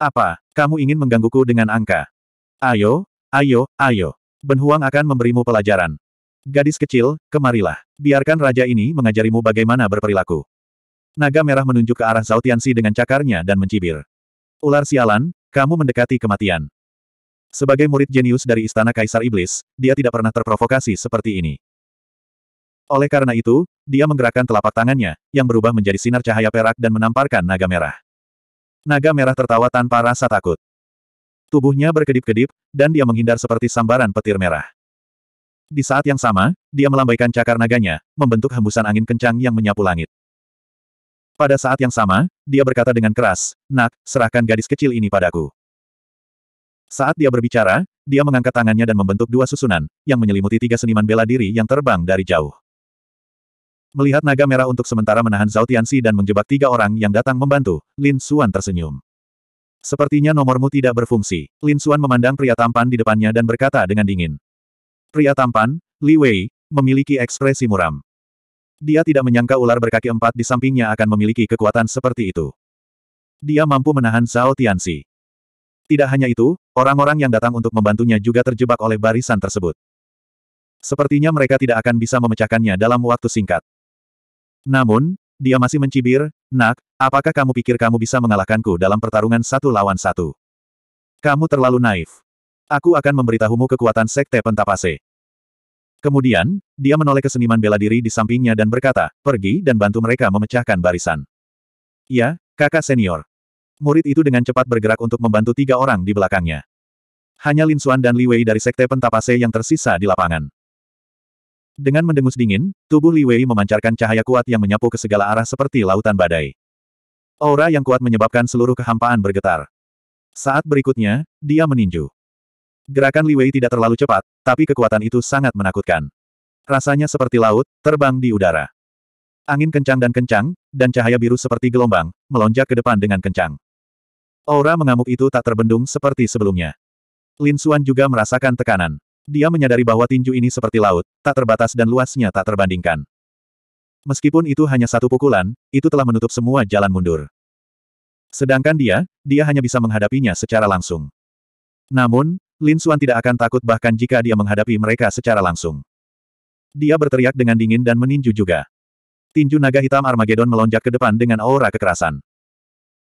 Apa, kamu ingin menggangguku dengan angka? Ayo, ayo, ayo. Benhuang akan memberimu pelajaran. Gadis kecil, kemarilah. Biarkan raja ini mengajarimu bagaimana berperilaku. Naga merah menunjuk ke arah Zhao Tianxi dengan cakarnya dan mencibir. Ular sialan, kamu mendekati kematian. Sebagai murid jenius dari Istana Kaisar Iblis, dia tidak pernah terprovokasi seperti ini. Oleh karena itu, dia menggerakkan telapak tangannya, yang berubah menjadi sinar cahaya perak dan menamparkan naga merah. Naga merah tertawa tanpa rasa takut. Tubuhnya berkedip-kedip, dan dia menghindar seperti sambaran petir merah. Di saat yang sama, dia melambaikan cakar naganya, membentuk hembusan angin kencang yang menyapu langit. Pada saat yang sama, dia berkata dengan keras, Nak, serahkan gadis kecil ini padaku. Saat dia berbicara, dia mengangkat tangannya dan membentuk dua susunan, yang menyelimuti tiga seniman bela diri yang terbang dari jauh. Melihat naga merah untuk sementara menahan Zhao Tianxi dan menjebak tiga orang yang datang membantu, Lin Xuan tersenyum. Sepertinya nomormu tidak berfungsi. Lin Xuan memandang pria tampan di depannya dan berkata dengan dingin. Pria tampan, Li Wei, memiliki ekspresi muram. Dia tidak menyangka ular berkaki empat di sampingnya akan memiliki kekuatan seperti itu. Dia mampu menahan Zhao Tianxi. Tidak hanya itu, orang-orang yang datang untuk membantunya juga terjebak oleh barisan tersebut. Sepertinya mereka tidak akan bisa memecahkannya dalam waktu singkat. Namun, dia masih mencibir, Nak, apakah kamu pikir kamu bisa mengalahkanku dalam pertarungan satu lawan satu? Kamu terlalu naif. Aku akan memberitahumu kekuatan Sekte Pentapase. Kemudian, dia menoleh ke seniman bela diri di sampingnya dan berkata, pergi dan bantu mereka memecahkan barisan. Ya, kakak senior. Murid itu dengan cepat bergerak untuk membantu tiga orang di belakangnya. Hanya Lin Suan dan Li Wei dari Sekte Pentapase yang tersisa di lapangan. Dengan mendengus dingin, tubuh Li Wei memancarkan cahaya kuat yang menyapu ke segala arah seperti lautan badai. Aura yang kuat menyebabkan seluruh kehampaan bergetar. Saat berikutnya, dia meninju. Gerakan Li Wei tidak terlalu cepat, tapi kekuatan itu sangat menakutkan. Rasanya seperti laut, terbang di udara. Angin kencang dan kencang, dan cahaya biru seperti gelombang, melonjak ke depan dengan kencang. Aura mengamuk itu tak terbendung seperti sebelumnya. Lin Suan juga merasakan tekanan. Dia menyadari bahwa tinju ini seperti laut, tak terbatas dan luasnya tak terbandingkan. Meskipun itu hanya satu pukulan, itu telah menutup semua jalan mundur. Sedangkan dia, dia hanya bisa menghadapinya secara langsung. Namun, Lin Xuan tidak akan takut bahkan jika dia menghadapi mereka secara langsung. Dia berteriak dengan dingin dan meninju juga. Tinju naga hitam Armageddon melonjak ke depan dengan aura kekerasan.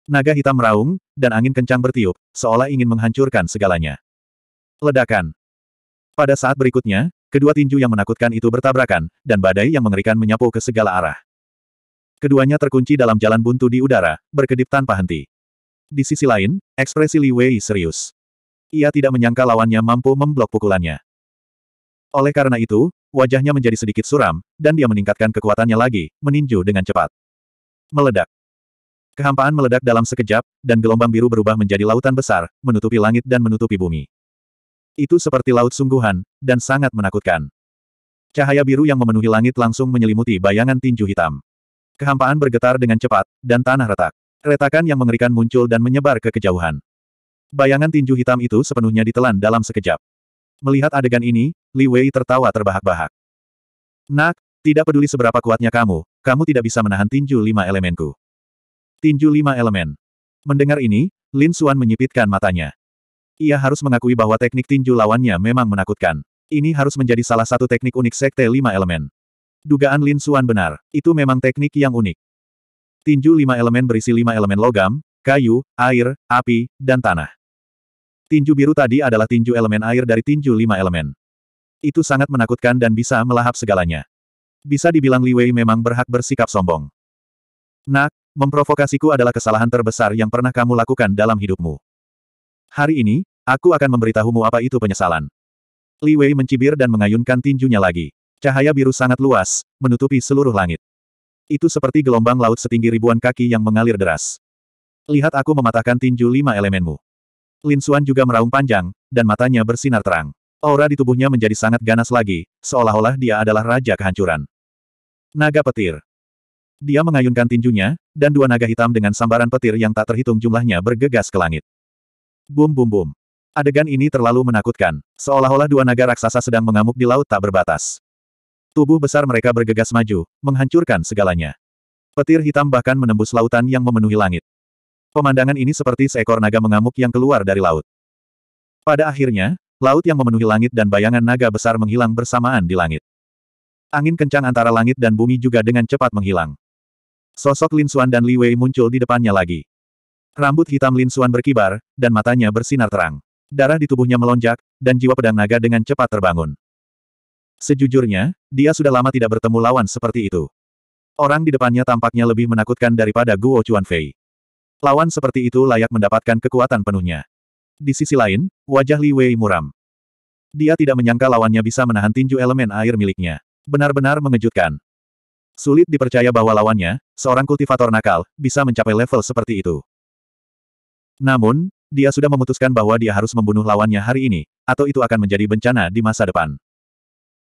Naga hitam meraung, dan angin kencang bertiup, seolah ingin menghancurkan segalanya. Ledakan. Pada saat berikutnya, kedua tinju yang menakutkan itu bertabrakan, dan badai yang mengerikan menyapu ke segala arah. Keduanya terkunci dalam jalan buntu di udara, berkedip tanpa henti. Di sisi lain, ekspresi Li Wei serius. Ia tidak menyangka lawannya mampu memblok pukulannya. Oleh karena itu, wajahnya menjadi sedikit suram, dan dia meningkatkan kekuatannya lagi, meninju dengan cepat. Meledak. Kehampaan meledak dalam sekejap, dan gelombang biru berubah menjadi lautan besar, menutupi langit dan menutupi bumi. Itu seperti laut sungguhan, dan sangat menakutkan. Cahaya biru yang memenuhi langit langsung menyelimuti bayangan tinju hitam. Kehampaan bergetar dengan cepat, dan tanah retak. Retakan yang mengerikan muncul dan menyebar ke kejauhan. Bayangan tinju hitam itu sepenuhnya ditelan dalam sekejap. Melihat adegan ini, Li Wei tertawa terbahak-bahak. Nak, tidak peduli seberapa kuatnya kamu, kamu tidak bisa menahan tinju lima elemenku. Tinju lima elemen. Mendengar ini, Lin Xuan menyipitkan matanya. Ia harus mengakui bahwa teknik tinju lawannya memang menakutkan. Ini harus menjadi salah satu teknik unik Sekte Lima Elemen. Dugaan Lin Suan benar, itu memang teknik yang unik. Tinju lima elemen berisi lima elemen logam, kayu, air, api, dan tanah. Tinju biru tadi adalah tinju elemen air dari tinju lima elemen. Itu sangat menakutkan dan bisa melahap segalanya. Bisa dibilang Li Wei memang berhak bersikap sombong. Nak, memprovokasiku adalah kesalahan terbesar yang pernah kamu lakukan dalam hidupmu. Hari ini, Aku akan memberitahumu apa itu penyesalan. Li Wei mencibir dan mengayunkan tinjunya lagi. Cahaya biru sangat luas, menutupi seluruh langit. Itu seperti gelombang laut setinggi ribuan kaki yang mengalir deras. Lihat aku mematahkan tinju lima elemenmu. Lin Xuan juga meraung panjang, dan matanya bersinar terang. Aura di tubuhnya menjadi sangat ganas lagi, seolah-olah dia adalah raja kehancuran. Naga petir. Dia mengayunkan tinjunya, dan dua naga hitam dengan sambaran petir yang tak terhitung jumlahnya bergegas ke langit. Bum bum bum. Adegan ini terlalu menakutkan, seolah-olah dua naga raksasa sedang mengamuk di laut tak berbatas. Tubuh besar mereka bergegas maju, menghancurkan segalanya. Petir hitam bahkan menembus lautan yang memenuhi langit. Pemandangan ini seperti seekor naga mengamuk yang keluar dari laut. Pada akhirnya, laut yang memenuhi langit dan bayangan naga besar menghilang bersamaan di langit. Angin kencang antara langit dan bumi juga dengan cepat menghilang. Sosok Lin Xuan dan Li Wei muncul di depannya lagi. Rambut hitam Lin Xuan berkibar, dan matanya bersinar terang. Darah di tubuhnya melonjak, dan jiwa pedang naga dengan cepat terbangun. Sejujurnya, dia sudah lama tidak bertemu lawan seperti itu. Orang di depannya tampaknya lebih menakutkan daripada Guo Chuanfei. Lawan seperti itu layak mendapatkan kekuatan penuhnya. Di sisi lain, wajah Li Wei muram. Dia tidak menyangka lawannya bisa menahan tinju elemen air miliknya. Benar-benar mengejutkan. Sulit dipercaya bahwa lawannya, seorang kultivator nakal, bisa mencapai level seperti itu. Namun, dia sudah memutuskan bahwa dia harus membunuh lawannya hari ini, atau itu akan menjadi bencana di masa depan.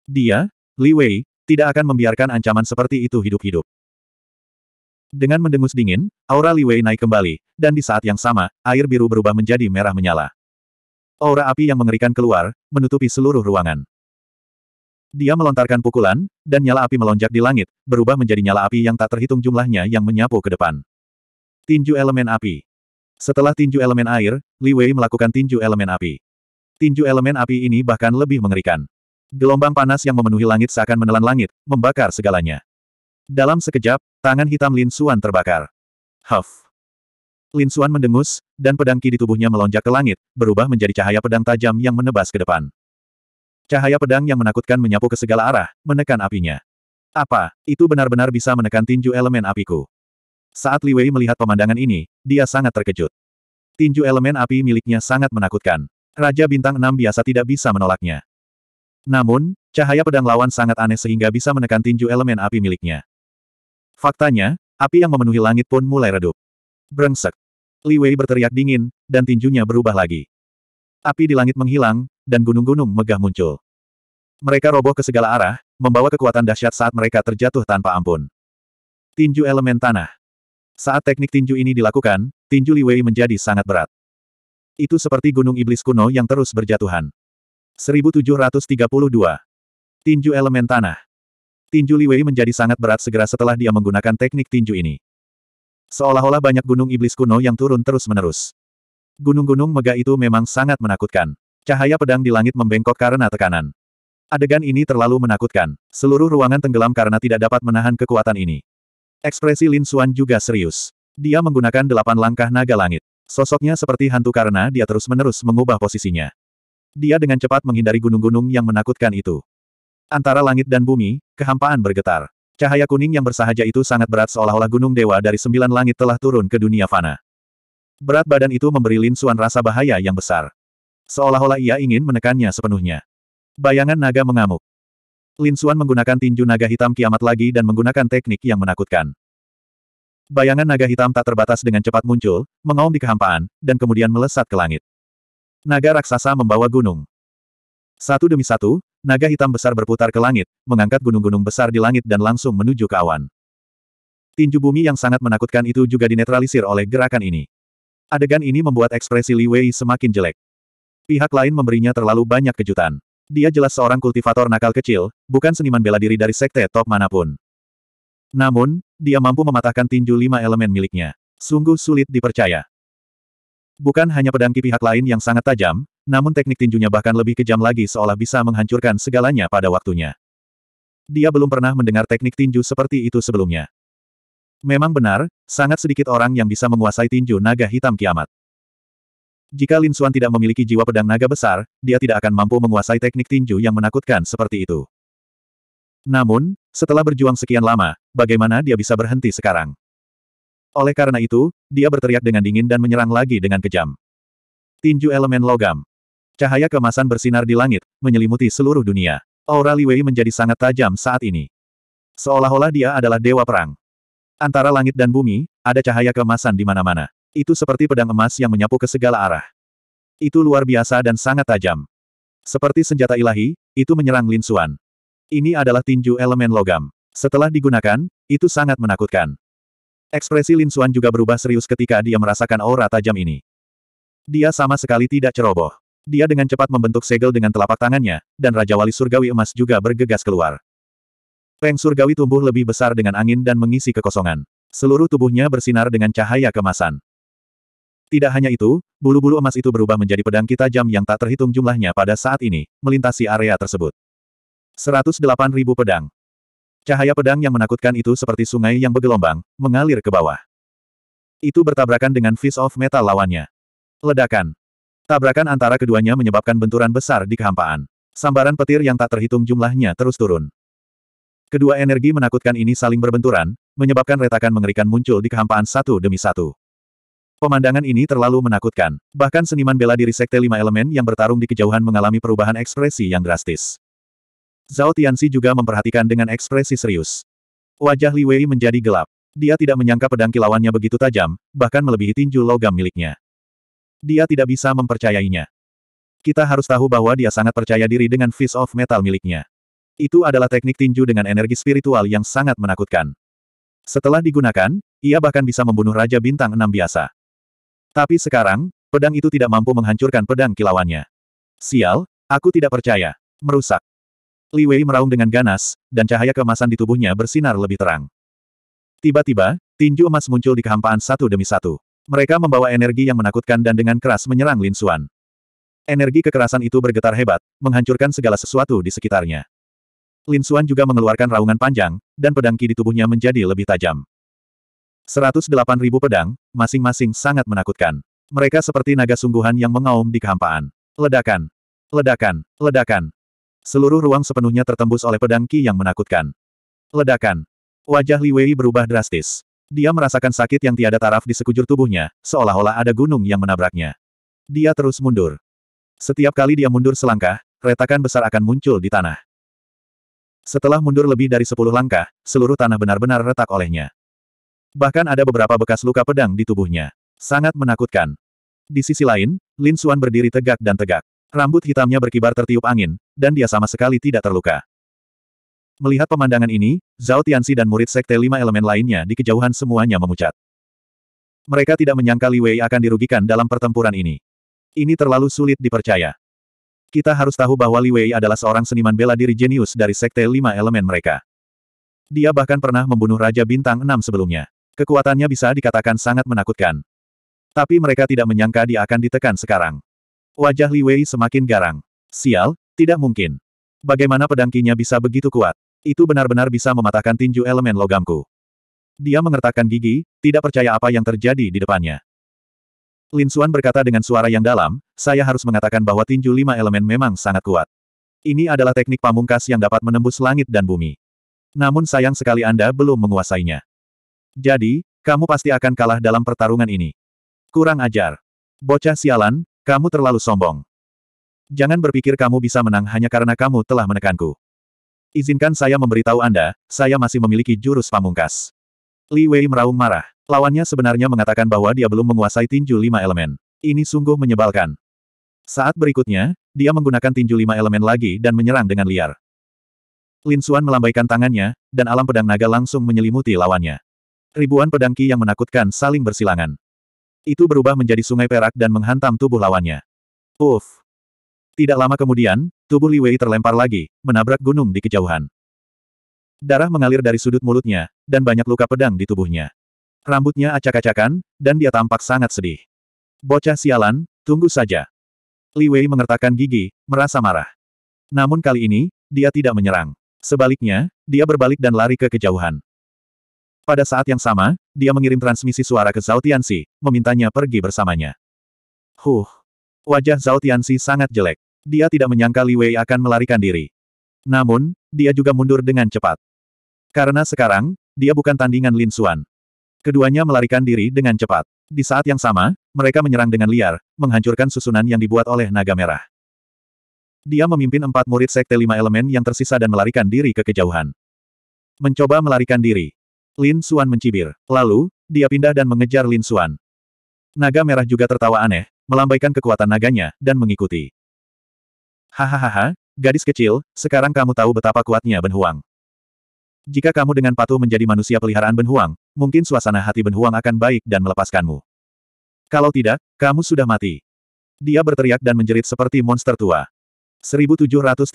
Dia, Li Wei, tidak akan membiarkan ancaman seperti itu hidup-hidup. Dengan mendengus dingin, aura Li Wei naik kembali, dan di saat yang sama, air biru berubah menjadi merah menyala. Aura api yang mengerikan keluar, menutupi seluruh ruangan. Dia melontarkan pukulan, dan nyala api melonjak di langit, berubah menjadi nyala api yang tak terhitung jumlahnya yang menyapu ke depan. Tinju elemen api. Setelah tinju elemen air, Li Wei melakukan tinju elemen api. Tinju elemen api ini bahkan lebih mengerikan. Gelombang panas yang memenuhi langit seakan menelan langit, membakar segalanya. Dalam sekejap, tangan hitam Lin Suan terbakar. Huff. Lin Suan mendengus, dan pedang ki di tubuhnya melonjak ke langit, berubah menjadi cahaya pedang tajam yang menebas ke depan. Cahaya pedang yang menakutkan menyapu ke segala arah, menekan apinya. Apa, itu benar-benar bisa menekan tinju elemen apiku. Saat Li Wei melihat pemandangan ini, dia sangat terkejut. Tinju elemen api miliknya sangat menakutkan. Raja Bintang enam biasa tidak bisa menolaknya. Namun, cahaya pedang lawan sangat aneh sehingga bisa menekan tinju elemen api miliknya. Faktanya, api yang memenuhi langit pun mulai redup. Brengsek. Li Wei berteriak dingin, dan tinjunya berubah lagi. Api di langit menghilang, dan gunung-gunung megah muncul. Mereka roboh ke segala arah, membawa kekuatan dahsyat saat mereka terjatuh tanpa ampun. Tinju elemen tanah. Saat teknik tinju ini dilakukan, tinju Li Wei menjadi sangat berat. Itu seperti gunung iblis kuno yang terus berjatuhan. 1732. Tinju elemen tanah. Tinju Li Wei menjadi sangat berat segera setelah dia menggunakan teknik tinju ini. Seolah-olah banyak gunung iblis kuno yang turun terus-menerus. Gunung-gunung megah itu memang sangat menakutkan. Cahaya pedang di langit membengkok karena tekanan. Adegan ini terlalu menakutkan. Seluruh ruangan tenggelam karena tidak dapat menahan kekuatan ini. Ekspresi Lin Xuan juga serius. Dia menggunakan delapan langkah naga langit. Sosoknya seperti hantu karena dia terus-menerus mengubah posisinya. Dia dengan cepat menghindari gunung-gunung yang menakutkan itu. Antara langit dan bumi, kehampaan bergetar. Cahaya kuning yang bersahaja itu sangat berat seolah-olah gunung dewa dari sembilan langit telah turun ke dunia fana. Berat badan itu memberi Lin Xuan rasa bahaya yang besar. Seolah-olah ia ingin menekannya sepenuhnya. Bayangan naga mengamuk. Lin Xuan menggunakan tinju naga hitam kiamat lagi dan menggunakan teknik yang menakutkan. Bayangan naga hitam tak terbatas dengan cepat muncul, mengaum di kehampaan, dan kemudian melesat ke langit. Naga raksasa membawa gunung. Satu demi satu, naga hitam besar berputar ke langit, mengangkat gunung-gunung besar di langit dan langsung menuju ke awan. Tinju bumi yang sangat menakutkan itu juga dinetralisir oleh gerakan ini. Adegan ini membuat ekspresi Li Wei semakin jelek. Pihak lain memberinya terlalu banyak kejutan. Dia jelas seorang kultivator nakal kecil, bukan seniman bela diri dari sekte top manapun. Namun, dia mampu mematahkan tinju lima elemen miliknya. Sungguh sulit dipercaya. Bukan hanya pedang pihak lain yang sangat tajam, namun teknik tinjunya bahkan lebih kejam lagi seolah bisa menghancurkan segalanya pada waktunya. Dia belum pernah mendengar teknik tinju seperti itu sebelumnya. Memang benar, sangat sedikit orang yang bisa menguasai tinju naga hitam kiamat. Jika Lin Xuan tidak memiliki jiwa pedang naga besar, dia tidak akan mampu menguasai teknik tinju yang menakutkan seperti itu. Namun, setelah berjuang sekian lama, bagaimana dia bisa berhenti sekarang? Oleh karena itu, dia berteriak dengan dingin dan menyerang lagi dengan kejam. Tinju elemen logam. Cahaya kemasan bersinar di langit, menyelimuti seluruh dunia. Aura Li Wei menjadi sangat tajam saat ini. Seolah-olah dia adalah dewa perang. Antara langit dan bumi, ada cahaya kemasan di mana-mana. Itu seperti pedang emas yang menyapu ke segala arah. Itu luar biasa dan sangat tajam. Seperti senjata ilahi, itu menyerang Lin Xuan. Ini adalah tinju elemen logam. Setelah digunakan, itu sangat menakutkan. Ekspresi Lin Xuan juga berubah serius ketika dia merasakan aura tajam ini. Dia sama sekali tidak ceroboh. Dia dengan cepat membentuk segel dengan telapak tangannya, dan Raja Wali Surgawi Emas juga bergegas keluar. Peng Surgawi tumbuh lebih besar dengan angin dan mengisi kekosongan. Seluruh tubuhnya bersinar dengan cahaya kemasan. Tidak hanya itu, bulu-bulu emas itu berubah menjadi pedang kita jam yang tak terhitung jumlahnya pada saat ini, melintasi area tersebut. 108.000 pedang. Cahaya pedang yang menakutkan itu seperti sungai yang bergelombang, mengalir ke bawah. Itu bertabrakan dengan Fist of Metal lawannya. Ledakan. Tabrakan antara keduanya menyebabkan benturan besar di kehampaan. Sambaran petir yang tak terhitung jumlahnya terus turun. Kedua energi menakutkan ini saling berbenturan, menyebabkan retakan mengerikan muncul di kehampaan satu demi satu. Pemandangan ini terlalu menakutkan. Bahkan seniman bela diri Sekte Lima Elemen yang bertarung di kejauhan mengalami perubahan ekspresi yang drastis. Zhao Tianxi juga memperhatikan dengan ekspresi serius. Wajah Li Wei menjadi gelap. Dia tidak menyangka pedang kilauannya begitu tajam, bahkan melebihi tinju logam miliknya. Dia tidak bisa mempercayainya. Kita harus tahu bahwa dia sangat percaya diri dengan Fist of Metal miliknya. Itu adalah teknik tinju dengan energi spiritual yang sangat menakutkan. Setelah digunakan, ia bahkan bisa membunuh Raja Bintang Enam biasa. Tapi sekarang, pedang itu tidak mampu menghancurkan pedang kilauannya. Sial, aku tidak percaya. Merusak. Li Wei meraung dengan ganas, dan cahaya keemasan di tubuhnya bersinar lebih terang. Tiba-tiba, tinju emas muncul di kehampaan satu demi satu. Mereka membawa energi yang menakutkan dan dengan keras menyerang Lin Xuan. Energi kekerasan itu bergetar hebat, menghancurkan segala sesuatu di sekitarnya. Lin Xuan juga mengeluarkan raungan panjang, dan pedang ki di tubuhnya menjadi lebih tajam ribu pedang, masing-masing sangat menakutkan. Mereka seperti naga sungguhan yang mengaum di kehampaan. Ledakan! Ledakan! Ledakan! Seluruh ruang sepenuhnya tertembus oleh pedang Ki yang menakutkan. Ledakan! Wajah Li Wei berubah drastis. Dia merasakan sakit yang tiada taraf di sekujur tubuhnya, seolah-olah ada gunung yang menabraknya. Dia terus mundur. Setiap kali dia mundur selangkah, retakan besar akan muncul di tanah. Setelah mundur lebih dari sepuluh langkah, seluruh tanah benar-benar retak olehnya. Bahkan ada beberapa bekas luka pedang di tubuhnya. Sangat menakutkan. Di sisi lain, Lin Suan berdiri tegak dan tegak. Rambut hitamnya berkibar tertiup angin, dan dia sama sekali tidak terluka. Melihat pemandangan ini, Zhao Tianxi dan murid sekte lima elemen lainnya di kejauhan semuanya memucat. Mereka tidak menyangka Li Wei akan dirugikan dalam pertempuran ini. Ini terlalu sulit dipercaya. Kita harus tahu bahwa Li Wei adalah seorang seniman bela diri jenius dari sekte lima elemen mereka. Dia bahkan pernah membunuh Raja Bintang Enam sebelumnya. Kekuatannya bisa dikatakan sangat menakutkan. Tapi mereka tidak menyangka dia akan ditekan sekarang. Wajah Li Wei semakin garang. Sial, tidak mungkin. Bagaimana pedangkinya bisa begitu kuat? Itu benar-benar bisa mematahkan tinju elemen logamku. Dia mengertakkan gigi, tidak percaya apa yang terjadi di depannya. Lin Xuan berkata dengan suara yang dalam, saya harus mengatakan bahwa tinju lima elemen memang sangat kuat. Ini adalah teknik pamungkas yang dapat menembus langit dan bumi. Namun sayang sekali Anda belum menguasainya. Jadi, kamu pasti akan kalah dalam pertarungan ini. Kurang ajar. Bocah sialan, kamu terlalu sombong. Jangan berpikir kamu bisa menang hanya karena kamu telah menekanku. Izinkan saya memberitahu Anda, saya masih memiliki jurus pamungkas. Li Wei meraung marah. Lawannya sebenarnya mengatakan bahwa dia belum menguasai tinju lima elemen. Ini sungguh menyebalkan. Saat berikutnya, dia menggunakan tinju lima elemen lagi dan menyerang dengan liar. Lin Xuan melambaikan tangannya, dan alam pedang naga langsung menyelimuti lawannya. Ribuan pedang Ki yang menakutkan saling bersilangan. Itu berubah menjadi sungai perak dan menghantam tubuh lawannya. Uff! Tidak lama kemudian, tubuh Li Wei terlempar lagi, menabrak gunung di kejauhan. Darah mengalir dari sudut mulutnya, dan banyak luka pedang di tubuhnya. Rambutnya acak-acakan, dan dia tampak sangat sedih. Bocah sialan, tunggu saja. Li Wei mengertakkan gigi, merasa marah. Namun kali ini, dia tidak menyerang. Sebaliknya, dia berbalik dan lari ke kejauhan. Pada saat yang sama, dia mengirim transmisi suara ke Zhao Tianxi, memintanya pergi bersamanya. Huh. Wajah Zhao Tianxi sangat jelek. Dia tidak menyangka Li Wei akan melarikan diri. Namun, dia juga mundur dengan cepat. Karena sekarang, dia bukan tandingan Lin Xuan. Keduanya melarikan diri dengan cepat. Di saat yang sama, mereka menyerang dengan liar, menghancurkan susunan yang dibuat oleh naga merah. Dia memimpin empat murid sekte lima elemen yang tersisa dan melarikan diri ke kejauhan. Mencoba melarikan diri. Lin Xuan mencibir. Lalu, dia pindah dan mengejar Lin Xuan. Naga merah juga tertawa aneh, melambaikan kekuatan naganya, dan mengikuti. Hahaha, gadis kecil, sekarang kamu tahu betapa kuatnya Ben Huang. Jika kamu dengan patuh menjadi manusia peliharaan Ben Huang, mungkin suasana hati Ben Huang akan baik dan melepaskanmu. Kalau tidak, kamu sudah mati. Dia berteriak dan menjerit seperti monster tua. 1733.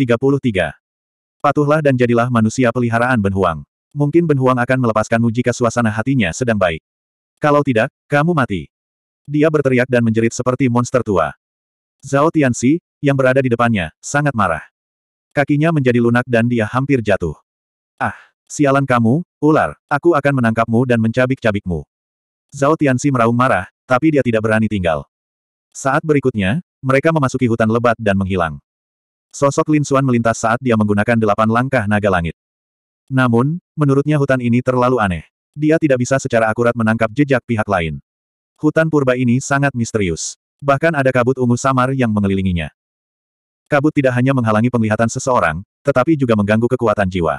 Patuhlah dan jadilah manusia peliharaan Ben Huang mungkin Ben Huang akan melepaskanmu jika suasana hatinya sedang baik. Kalau tidak, kamu mati. Dia berteriak dan menjerit seperti monster tua. Zhao Tianxi, yang berada di depannya, sangat marah. Kakinya menjadi lunak dan dia hampir jatuh. Ah, sialan kamu, ular, aku akan menangkapmu dan mencabik-cabikmu. Zhao Tianxi meraung marah, tapi dia tidak berani tinggal. Saat berikutnya, mereka memasuki hutan lebat dan menghilang. Sosok Lin Xuan melintas saat dia menggunakan delapan langkah naga langit. Namun, menurutnya hutan ini terlalu aneh. Dia tidak bisa secara akurat menangkap jejak pihak lain. Hutan purba ini sangat misterius. Bahkan ada kabut ungu samar yang mengelilinginya. Kabut tidak hanya menghalangi penglihatan seseorang, tetapi juga mengganggu kekuatan jiwa.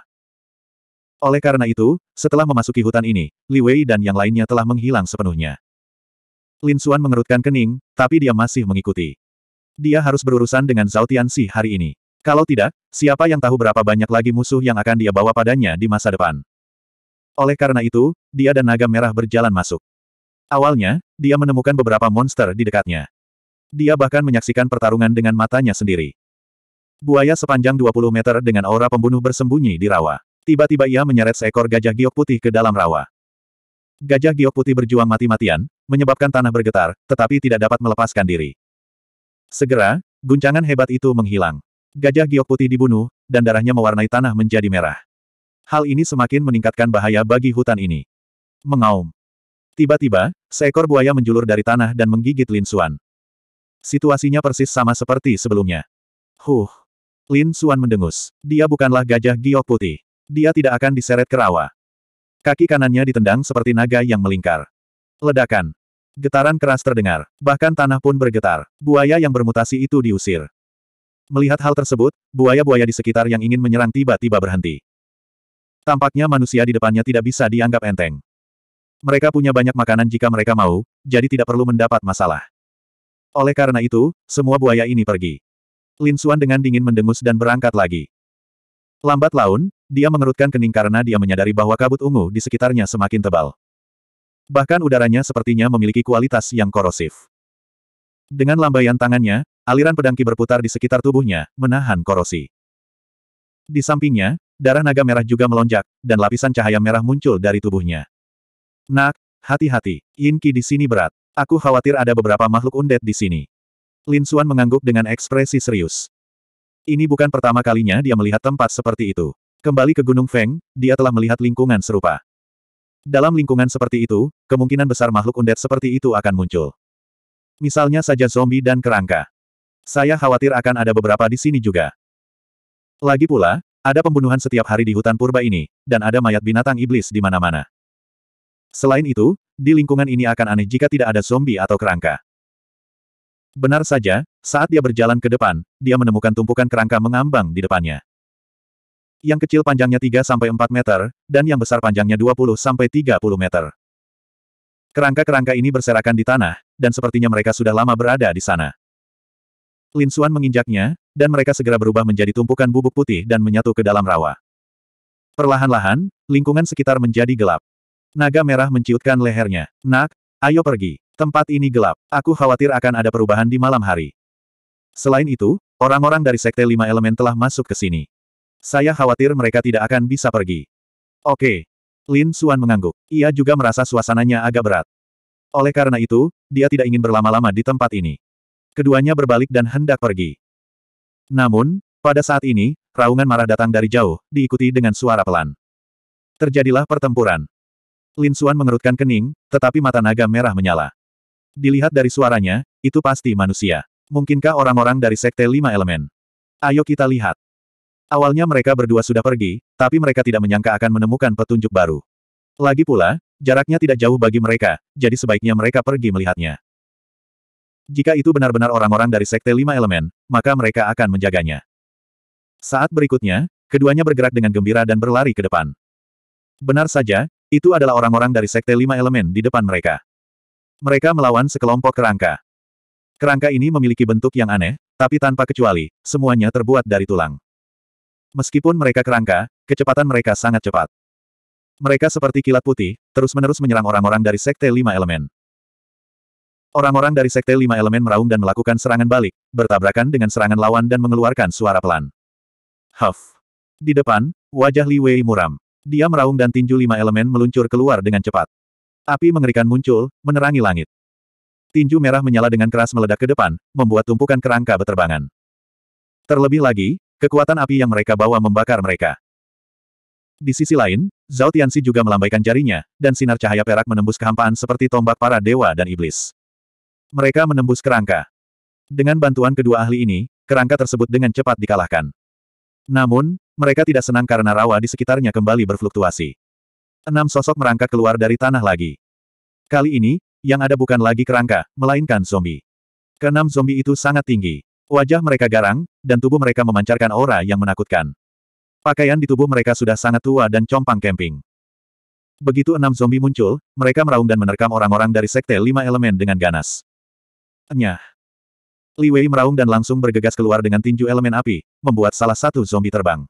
Oleh karena itu, setelah memasuki hutan ini, Li Wei dan yang lainnya telah menghilang sepenuhnya. Lin Xuan mengerutkan kening, tapi dia masih mengikuti. Dia harus berurusan dengan Zhao Tianxi hari ini. Kalau tidak, siapa yang tahu berapa banyak lagi musuh yang akan dia bawa padanya di masa depan. Oleh karena itu, dia dan naga merah berjalan masuk. Awalnya, dia menemukan beberapa monster di dekatnya. Dia bahkan menyaksikan pertarungan dengan matanya sendiri. Buaya sepanjang 20 meter dengan aura pembunuh bersembunyi di rawa. Tiba-tiba ia menyeret seekor gajah giok putih ke dalam rawa. Gajah giok putih berjuang mati-matian, menyebabkan tanah bergetar, tetapi tidak dapat melepaskan diri. Segera, guncangan hebat itu menghilang. Gajah giok putih dibunuh, dan darahnya mewarnai tanah menjadi merah. Hal ini semakin meningkatkan bahaya bagi hutan ini. Mengaum. Tiba-tiba, seekor buaya menjulur dari tanah dan menggigit Lin Suan. Situasinya persis sama seperti sebelumnya. Huh. Lin Suan mendengus. Dia bukanlah gajah giok putih. Dia tidak akan diseret ke rawa. Kaki kanannya ditendang seperti naga yang melingkar. Ledakan. Getaran keras terdengar. Bahkan tanah pun bergetar. Buaya yang bermutasi itu diusir. Melihat hal tersebut, buaya-buaya di sekitar yang ingin menyerang tiba-tiba berhenti. Tampaknya manusia di depannya tidak bisa dianggap enteng. Mereka punya banyak makanan jika mereka mau, jadi tidak perlu mendapat masalah. Oleh karena itu, semua buaya ini pergi. Lin Suan dengan dingin mendengus dan berangkat lagi. Lambat laun, dia mengerutkan kening karena dia menyadari bahwa kabut ungu di sekitarnya semakin tebal. Bahkan udaranya sepertinya memiliki kualitas yang korosif. Dengan lambaian tangannya, aliran pedangki berputar di sekitar tubuhnya, menahan korosi. Di sampingnya, darah naga merah juga melonjak, dan lapisan cahaya merah muncul dari tubuhnya. Nak, hati-hati, Yin di sini berat. Aku khawatir ada beberapa makhluk undead di sini. Lin Suan mengangguk dengan ekspresi serius. Ini bukan pertama kalinya dia melihat tempat seperti itu. Kembali ke Gunung Feng, dia telah melihat lingkungan serupa. Dalam lingkungan seperti itu, kemungkinan besar makhluk undead seperti itu akan muncul. Misalnya saja zombie dan kerangka. Saya khawatir akan ada beberapa di sini juga. Lagi pula, ada pembunuhan setiap hari di hutan purba ini, dan ada mayat binatang iblis di mana-mana. Selain itu, di lingkungan ini akan aneh jika tidak ada zombie atau kerangka. Benar saja, saat dia berjalan ke depan, dia menemukan tumpukan kerangka mengambang di depannya. Yang kecil panjangnya 3-4 meter, dan yang besar panjangnya 20-30 meter. Kerangka-kerangka ini berserakan di tanah, dan sepertinya mereka sudah lama berada di sana. Lin Xuan menginjaknya, dan mereka segera berubah menjadi tumpukan bubuk putih dan menyatu ke dalam rawa. Perlahan-lahan, lingkungan sekitar menjadi gelap. Naga merah menciutkan lehernya. Nak, ayo pergi. Tempat ini gelap. Aku khawatir akan ada perubahan di malam hari. Selain itu, orang-orang dari Sekte Lima Elemen telah masuk ke sini. Saya khawatir mereka tidak akan bisa pergi. Oke, Lin Suan mengangguk. Ia juga merasa suasananya agak berat. Oleh karena itu, dia tidak ingin berlama-lama di tempat ini. Keduanya berbalik dan hendak pergi. Namun, pada saat ini, raungan marah datang dari jauh, diikuti dengan suara pelan. Terjadilah pertempuran. Lin Suan mengerutkan kening, tetapi mata naga merah menyala. Dilihat dari suaranya, itu pasti manusia. Mungkinkah orang-orang dari Sekte Lima Elemen? Ayo kita lihat. Awalnya mereka berdua sudah pergi, tapi mereka tidak menyangka akan menemukan petunjuk baru. Lagi pula, jaraknya tidak jauh bagi mereka, jadi sebaiknya mereka pergi melihatnya. Jika itu benar-benar orang-orang dari Sekte Lima Elemen, maka mereka akan menjaganya. Saat berikutnya, keduanya bergerak dengan gembira dan berlari ke depan. Benar saja, itu adalah orang-orang dari Sekte Lima Elemen di depan mereka. Mereka melawan sekelompok kerangka. Kerangka ini memiliki bentuk yang aneh, tapi tanpa kecuali, semuanya terbuat dari tulang. Meskipun mereka kerangka, kecepatan mereka sangat cepat. Mereka seperti kilat putih, terus-menerus menyerang orang-orang dari Sekte Lima Elemen. Orang-orang dari Sekte Lima Elemen meraung dan melakukan serangan balik, bertabrakan dengan serangan lawan dan mengeluarkan suara pelan. Huff! Di depan, wajah Li Wei muram. Dia meraung dan tinju Lima Elemen meluncur keluar dengan cepat. Api mengerikan muncul, menerangi langit. Tinju merah menyala dengan keras meledak ke depan, membuat tumpukan kerangka beterbangan. Terlebih lagi, Kekuatan api yang mereka bawa membakar mereka. Di sisi lain, Zhao Tianxi juga melambaikan jarinya, dan sinar cahaya perak menembus kehampaan seperti tombak para dewa dan iblis. Mereka menembus kerangka. Dengan bantuan kedua ahli ini, kerangka tersebut dengan cepat dikalahkan. Namun, mereka tidak senang karena rawa di sekitarnya kembali berfluktuasi. Enam sosok merangkak keluar dari tanah lagi. Kali ini, yang ada bukan lagi kerangka, melainkan zombie. Keenam zombie itu sangat tinggi. Wajah mereka garang, dan tubuh mereka memancarkan aura yang menakutkan. Pakaian di tubuh mereka sudah sangat tua dan compang camping. Begitu enam zombie muncul, mereka meraung dan menerkam orang-orang dari sekte lima elemen dengan ganas. Nyah. Li Wei meraung dan langsung bergegas keluar dengan tinju elemen api, membuat salah satu zombie terbang.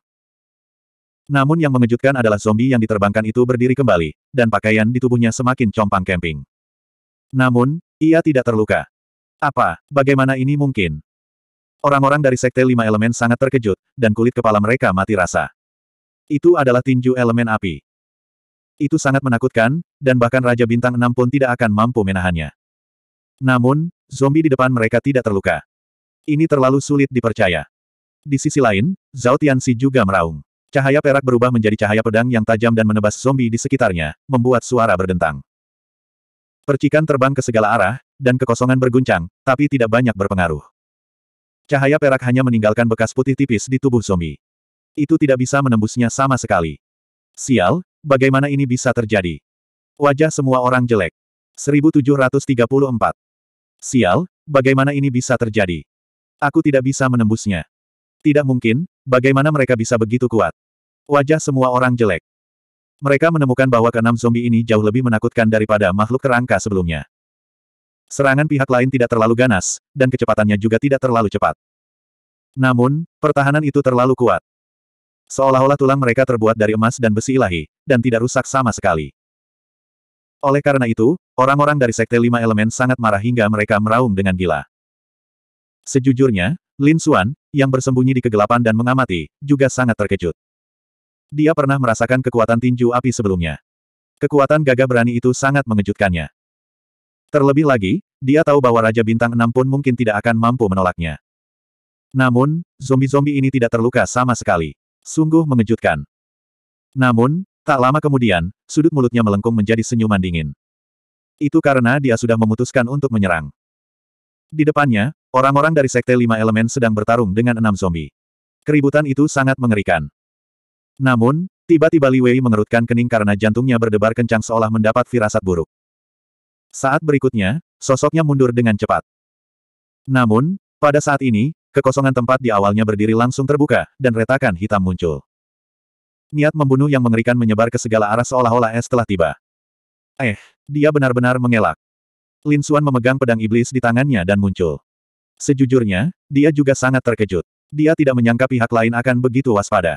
Namun yang mengejutkan adalah zombie yang diterbangkan itu berdiri kembali, dan pakaian di tubuhnya semakin compang camping. Namun, ia tidak terluka. Apa, bagaimana ini mungkin? Orang-orang dari Sekte Lima Elemen sangat terkejut, dan kulit kepala mereka mati rasa. Itu adalah tinju elemen api. Itu sangat menakutkan, dan bahkan Raja Bintang Enam pun tidak akan mampu menahannya. Namun, zombie di depan mereka tidak terluka. Ini terlalu sulit dipercaya. Di sisi lain, Zhao Tianxi juga meraung. Cahaya perak berubah menjadi cahaya pedang yang tajam dan menebas zombie di sekitarnya, membuat suara berdentang. Percikan terbang ke segala arah, dan kekosongan berguncang, tapi tidak banyak berpengaruh. Cahaya perak hanya meninggalkan bekas putih tipis di tubuh zombie. Itu tidak bisa menembusnya sama sekali. Sial, bagaimana ini bisa terjadi? Wajah semua orang jelek. 1734. Sial, bagaimana ini bisa terjadi? Aku tidak bisa menembusnya. Tidak mungkin, bagaimana mereka bisa begitu kuat? Wajah semua orang jelek. Mereka menemukan bahwa keenam zombie ini jauh lebih menakutkan daripada makhluk kerangka sebelumnya. Serangan pihak lain tidak terlalu ganas, dan kecepatannya juga tidak terlalu cepat. Namun, pertahanan itu terlalu kuat. Seolah-olah tulang mereka terbuat dari emas dan besi ilahi, dan tidak rusak sama sekali. Oleh karena itu, orang-orang dari Sekte Lima Elemen sangat marah hingga mereka meraung dengan gila. Sejujurnya, Lin Xuan, yang bersembunyi di kegelapan dan mengamati, juga sangat terkejut. Dia pernah merasakan kekuatan tinju api sebelumnya. Kekuatan gagah berani itu sangat mengejutkannya. Terlebih lagi, dia tahu bahwa Raja Bintang Enam pun mungkin tidak akan mampu menolaknya. Namun, zombie-zombie ini tidak terluka sama sekali. Sungguh mengejutkan. Namun, tak lama kemudian, sudut mulutnya melengkung menjadi senyuman dingin. Itu karena dia sudah memutuskan untuk menyerang. Di depannya, orang-orang dari Sekte Lima Elemen sedang bertarung dengan enam zombie. Keributan itu sangat mengerikan. Namun, tiba-tiba Li Wei mengerutkan kening karena jantungnya berdebar kencang seolah mendapat firasat buruk. Saat berikutnya, sosoknya mundur dengan cepat. Namun, pada saat ini, kekosongan tempat di awalnya berdiri langsung terbuka, dan retakan hitam muncul. Niat membunuh yang mengerikan menyebar ke segala arah seolah-olah es telah tiba. Eh, dia benar-benar mengelak. Lin Xuan memegang pedang iblis di tangannya dan muncul. Sejujurnya, dia juga sangat terkejut. Dia tidak menyangka pihak lain akan begitu waspada.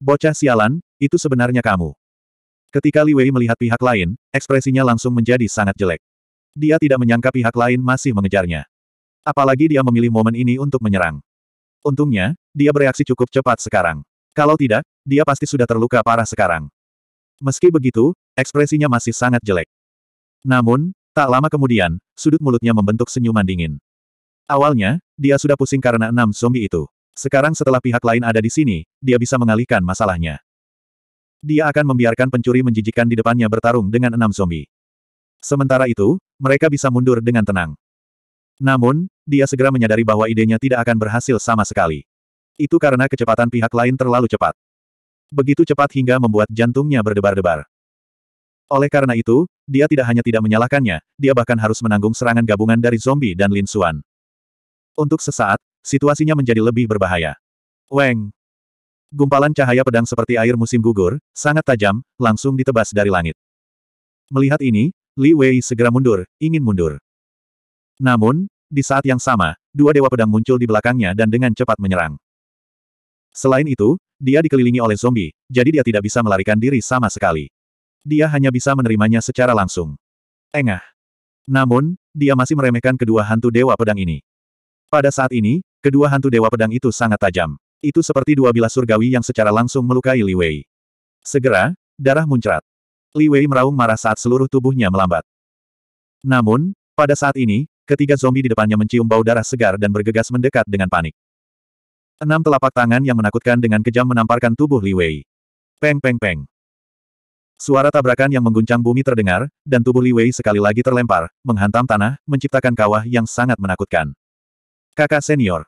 Bocah sialan, itu sebenarnya kamu. Ketika Li Wei melihat pihak lain, ekspresinya langsung menjadi sangat jelek. Dia tidak menyangka pihak lain masih mengejarnya. Apalagi dia memilih momen ini untuk menyerang. Untungnya, dia bereaksi cukup cepat sekarang. Kalau tidak, dia pasti sudah terluka parah sekarang. Meski begitu, ekspresinya masih sangat jelek. Namun, tak lama kemudian, sudut mulutnya membentuk senyuman dingin. Awalnya, dia sudah pusing karena enam zombie itu. Sekarang setelah pihak lain ada di sini, dia bisa mengalihkan masalahnya. Dia akan membiarkan pencuri menjijikan di depannya bertarung dengan enam zombie. Sementara itu, mereka bisa mundur dengan tenang. Namun, dia segera menyadari bahwa idenya tidak akan berhasil sama sekali. Itu karena kecepatan pihak lain terlalu cepat. Begitu cepat hingga membuat jantungnya berdebar-debar. Oleh karena itu, dia tidak hanya tidak menyalahkannya, dia bahkan harus menanggung serangan gabungan dari zombie dan Lin Xuan. Untuk sesaat, situasinya menjadi lebih berbahaya. Weng! Gumpalan cahaya pedang seperti air musim gugur, sangat tajam, langsung ditebas dari langit. Melihat ini, Li Wei segera mundur, ingin mundur. Namun, di saat yang sama, dua dewa pedang muncul di belakangnya dan dengan cepat menyerang. Selain itu, dia dikelilingi oleh zombie, jadi dia tidak bisa melarikan diri sama sekali. Dia hanya bisa menerimanya secara langsung. Engah. Namun, dia masih meremehkan kedua hantu dewa pedang ini. Pada saat ini, kedua hantu dewa pedang itu sangat tajam. Itu seperti dua bilah surgawi yang secara langsung melukai Li Wei. Segera, darah muncrat. Li Wei meraung marah saat seluruh tubuhnya melambat. Namun, pada saat ini, ketiga zombie di depannya mencium bau darah segar dan bergegas mendekat dengan panik. Enam telapak tangan yang menakutkan dengan kejam menamparkan tubuh Li Wei. Peng peng peng. Suara tabrakan yang mengguncang bumi terdengar, dan tubuh Li Wei sekali lagi terlempar, menghantam tanah, menciptakan kawah yang sangat menakutkan. Kakak senior.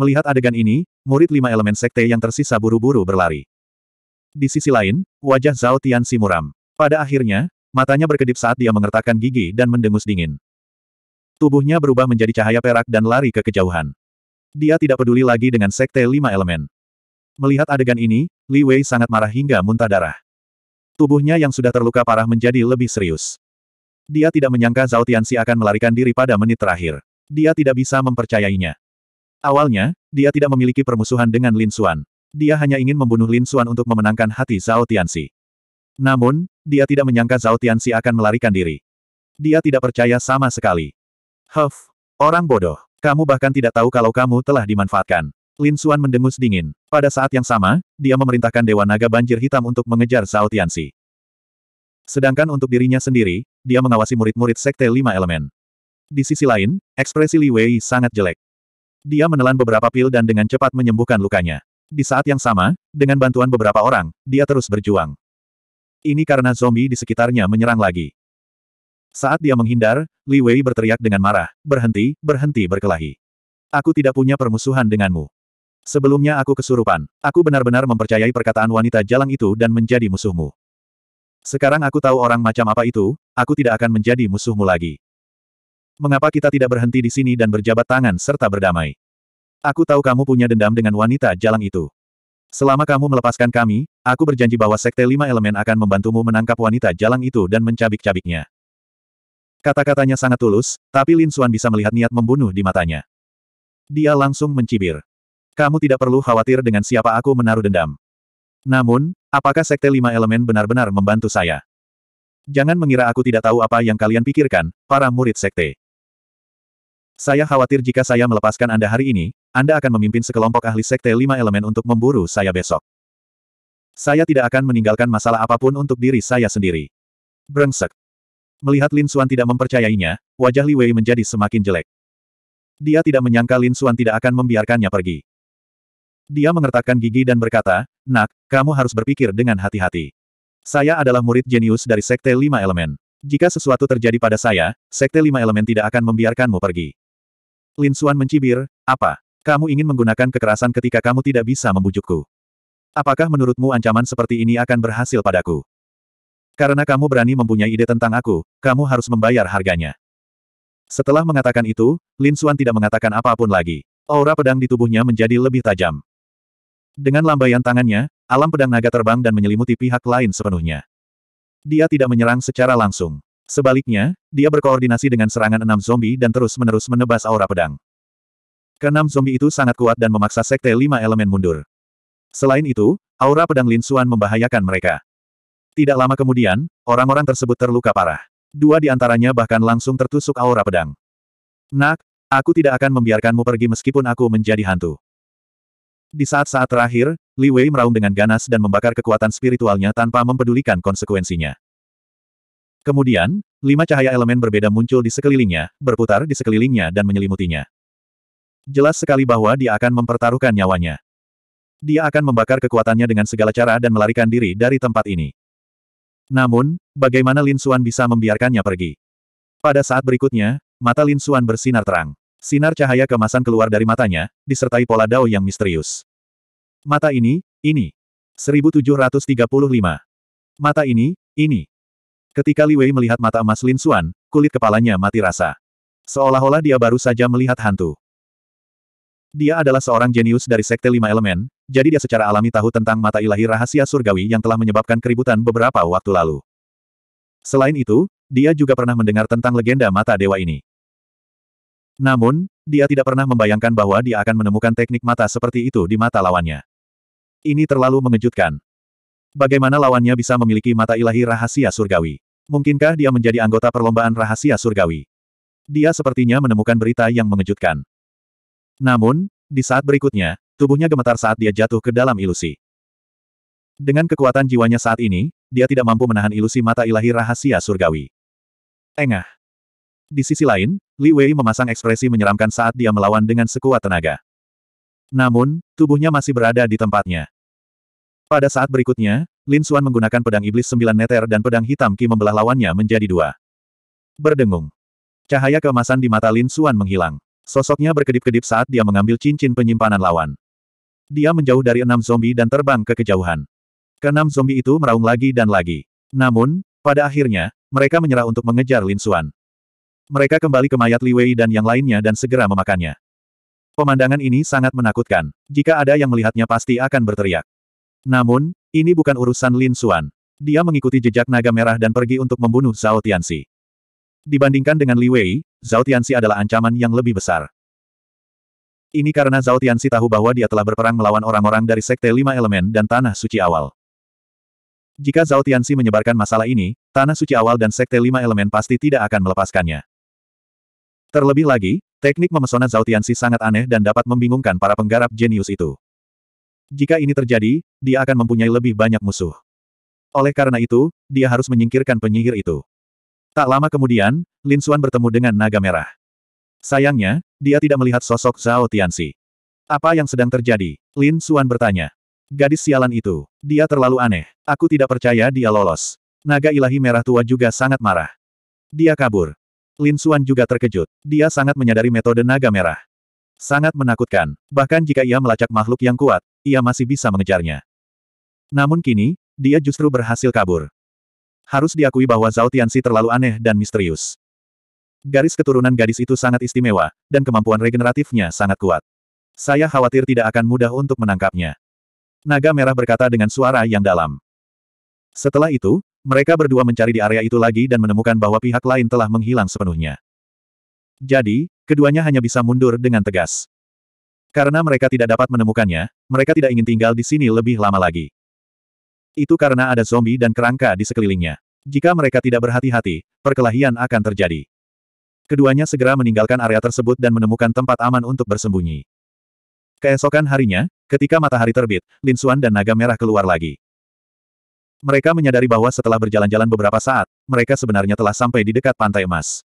Melihat adegan ini, murid lima elemen sekte yang tersisa buru-buru berlari. Di sisi lain, wajah Zhao Tian muram. Pada akhirnya, matanya berkedip saat dia mengertakkan gigi dan mendengus dingin. Tubuhnya berubah menjadi cahaya perak dan lari ke kejauhan. Dia tidak peduli lagi dengan sekte lima elemen. Melihat adegan ini, Li Wei sangat marah hingga muntah darah. Tubuhnya yang sudah terluka parah menjadi lebih serius. Dia tidak menyangka Zhao Tianxi akan melarikan diri pada menit terakhir. Dia tidak bisa mempercayainya. Awalnya, dia tidak memiliki permusuhan dengan Lin Xuan. Dia hanya ingin membunuh Lin Xuan untuk memenangkan hati Zhao Tianxi. Namun, dia tidak menyangka Zhao Tianxi akan melarikan diri. Dia tidak percaya sama sekali. Huff, orang bodoh. Kamu bahkan tidak tahu kalau kamu telah dimanfaatkan. Lin Xuan mendengus dingin. Pada saat yang sama, dia memerintahkan Dewa Naga Banjir Hitam untuk mengejar Zhao Tianxi. Sedangkan untuk dirinya sendiri, dia mengawasi murid-murid Sekte Lima Elemen. Di sisi lain, ekspresi Li Wei sangat jelek. Dia menelan beberapa pil dan dengan cepat menyembuhkan lukanya. Di saat yang sama, dengan bantuan beberapa orang, dia terus berjuang. Ini karena zombie di sekitarnya menyerang lagi. Saat dia menghindar, Li Wei berteriak dengan marah, berhenti, berhenti berkelahi. Aku tidak punya permusuhan denganmu. Sebelumnya aku kesurupan. Aku benar-benar mempercayai perkataan wanita jalang itu dan menjadi musuhmu. Sekarang aku tahu orang macam apa itu, aku tidak akan menjadi musuhmu lagi mengapa kita tidak berhenti di sini dan berjabat tangan serta berdamai? Aku tahu kamu punya dendam dengan wanita jalang itu. Selama kamu melepaskan kami, aku berjanji bahwa Sekte Lima Elemen akan membantumu menangkap wanita jalang itu dan mencabik-cabiknya. Kata-katanya sangat tulus, tapi Lin Xuan bisa melihat niat membunuh di matanya. Dia langsung mencibir. Kamu tidak perlu khawatir dengan siapa aku menaruh dendam. Namun, apakah Sekte Lima Elemen benar-benar membantu saya? Jangan mengira aku tidak tahu apa yang kalian pikirkan, para murid Sekte. Saya khawatir jika saya melepaskan Anda hari ini, Anda akan memimpin sekelompok ahli sekte lima elemen untuk memburu saya besok. Saya tidak akan meninggalkan masalah apapun untuk diri saya sendiri. Brengsek. Melihat Lin Suan tidak mempercayainya, wajah Li Wei menjadi semakin jelek. Dia tidak menyangka Lin Suan tidak akan membiarkannya pergi. Dia mengertakkan gigi dan berkata, Nak, kamu harus berpikir dengan hati-hati. Saya adalah murid jenius dari Sekte Lima Elemen. Jika sesuatu terjadi pada saya, Sekte Lima Elemen tidak akan membiarkanmu pergi. Lin Suan mencibir, apa? Kamu ingin menggunakan kekerasan ketika kamu tidak bisa membujukku. Apakah menurutmu ancaman seperti ini akan berhasil padaku? Karena kamu berani mempunyai ide tentang aku, kamu harus membayar harganya. Setelah mengatakan itu, Lin Suan tidak mengatakan apapun lagi. Aura pedang di tubuhnya menjadi lebih tajam. Dengan lambaian tangannya, alam pedang naga terbang dan menyelimuti pihak lain sepenuhnya. Dia tidak menyerang secara langsung. Sebaliknya, dia berkoordinasi dengan serangan enam zombie dan terus-menerus menebas aura pedang. Keenam zombie itu sangat kuat dan memaksa sekte lima elemen mundur. Selain itu, aura pedang Lin Xuan membahayakan mereka. Tidak lama kemudian, orang-orang tersebut terluka parah. Dua di antaranya bahkan langsung tertusuk aura pedang. Nak, aku tidak akan membiarkanmu pergi meskipun aku menjadi hantu. Di saat-saat terakhir, Li Wei meraung dengan ganas dan membakar kekuatan spiritualnya tanpa mempedulikan konsekuensinya. Kemudian, lima cahaya elemen berbeda muncul di sekelilingnya, berputar di sekelilingnya dan menyelimutinya. Jelas sekali bahwa dia akan mempertaruhkan nyawanya. Dia akan membakar kekuatannya dengan segala cara dan melarikan diri dari tempat ini. Namun, bagaimana Lin Xuan bisa membiarkannya pergi? Pada saat berikutnya, mata Lin Xuan bersinar terang. Sinar cahaya kemasan keluar dari matanya, disertai pola dao yang misterius. Mata ini, ini. 1735. Mata ini, ini. Ketika Li Wei melihat mata emas Lin Xuan, kulit kepalanya mati rasa. Seolah-olah dia baru saja melihat hantu. Dia adalah seorang jenius dari Sekte Lima Elemen, jadi dia secara alami tahu tentang mata ilahi rahasia surgawi yang telah menyebabkan keributan beberapa waktu lalu. Selain itu, dia juga pernah mendengar tentang legenda mata dewa ini. Namun, dia tidak pernah membayangkan bahwa dia akan menemukan teknik mata seperti itu di mata lawannya. Ini terlalu mengejutkan. Bagaimana lawannya bisa memiliki mata ilahi rahasia surgawi? Mungkinkah dia menjadi anggota perlombaan rahasia surgawi? Dia sepertinya menemukan berita yang mengejutkan. Namun, di saat berikutnya, tubuhnya gemetar saat dia jatuh ke dalam ilusi. Dengan kekuatan jiwanya saat ini, dia tidak mampu menahan ilusi mata ilahi rahasia surgawi. Engah. Di sisi lain, Li Wei memasang ekspresi menyeramkan saat dia melawan dengan sekuat tenaga. Namun, tubuhnya masih berada di tempatnya. Pada saat berikutnya, Lin Xuan menggunakan pedang iblis sembilan meter dan pedang hitam Ki membelah lawannya menjadi dua. Berdengung. Cahaya keemasan di mata Lin Xuan menghilang. Sosoknya berkedip-kedip saat dia mengambil cincin penyimpanan lawan. Dia menjauh dari enam zombie dan terbang ke kejauhan. Keenam zombie itu meraung lagi dan lagi. Namun, pada akhirnya, mereka menyerah untuk mengejar Lin Xuan. Mereka kembali ke mayat Li Wei dan yang lainnya dan segera memakannya. Pemandangan ini sangat menakutkan. Jika ada yang melihatnya pasti akan berteriak. Namun, ini bukan urusan Lin Xuan. Dia mengikuti jejak naga merah dan pergi untuk membunuh Zhao Tianxi. Dibandingkan dengan Li Wei, Zhao Tianxi adalah ancaman yang lebih besar. Ini karena Zhao Tianxi tahu bahwa dia telah berperang melawan orang-orang dari Sekte Lima Elemen dan Tanah Suci Awal. Jika Zhao Tianxi menyebarkan masalah ini, Tanah Suci Awal dan Sekte Lima Elemen pasti tidak akan melepaskannya. Terlebih lagi, teknik memesona Zhao Tianxi sangat aneh dan dapat membingungkan para penggarap jenius itu. Jika ini terjadi, dia akan mempunyai lebih banyak musuh. Oleh karena itu, dia harus menyingkirkan penyihir itu. Tak lama kemudian, Lin Xuan bertemu dengan naga merah. Sayangnya, dia tidak melihat sosok Zhao Tianxi. Apa yang sedang terjadi? Lin Xuan bertanya. Gadis sialan itu, dia terlalu aneh. Aku tidak percaya dia lolos. Naga ilahi merah tua juga sangat marah. Dia kabur. Lin Xuan juga terkejut. Dia sangat menyadari metode naga merah. Sangat menakutkan. Bahkan jika ia melacak makhluk yang kuat, ia masih bisa mengejarnya. Namun kini, dia justru berhasil kabur. Harus diakui bahwa Zhao Tianxi terlalu aneh dan misterius. Garis keturunan gadis itu sangat istimewa, dan kemampuan regeneratifnya sangat kuat. Saya khawatir tidak akan mudah untuk menangkapnya. Naga Merah berkata dengan suara yang dalam. Setelah itu, mereka berdua mencari di area itu lagi dan menemukan bahwa pihak lain telah menghilang sepenuhnya. Jadi, keduanya hanya bisa mundur dengan tegas. Karena mereka tidak dapat menemukannya, mereka tidak ingin tinggal di sini lebih lama lagi. Itu karena ada zombie dan kerangka di sekelilingnya. Jika mereka tidak berhati-hati, perkelahian akan terjadi. Keduanya segera meninggalkan area tersebut dan menemukan tempat aman untuk bersembunyi. Keesokan harinya, ketika matahari terbit, Lin Xuan dan Naga Merah keluar lagi. Mereka menyadari bahwa setelah berjalan-jalan beberapa saat, mereka sebenarnya telah sampai di dekat Pantai Emas.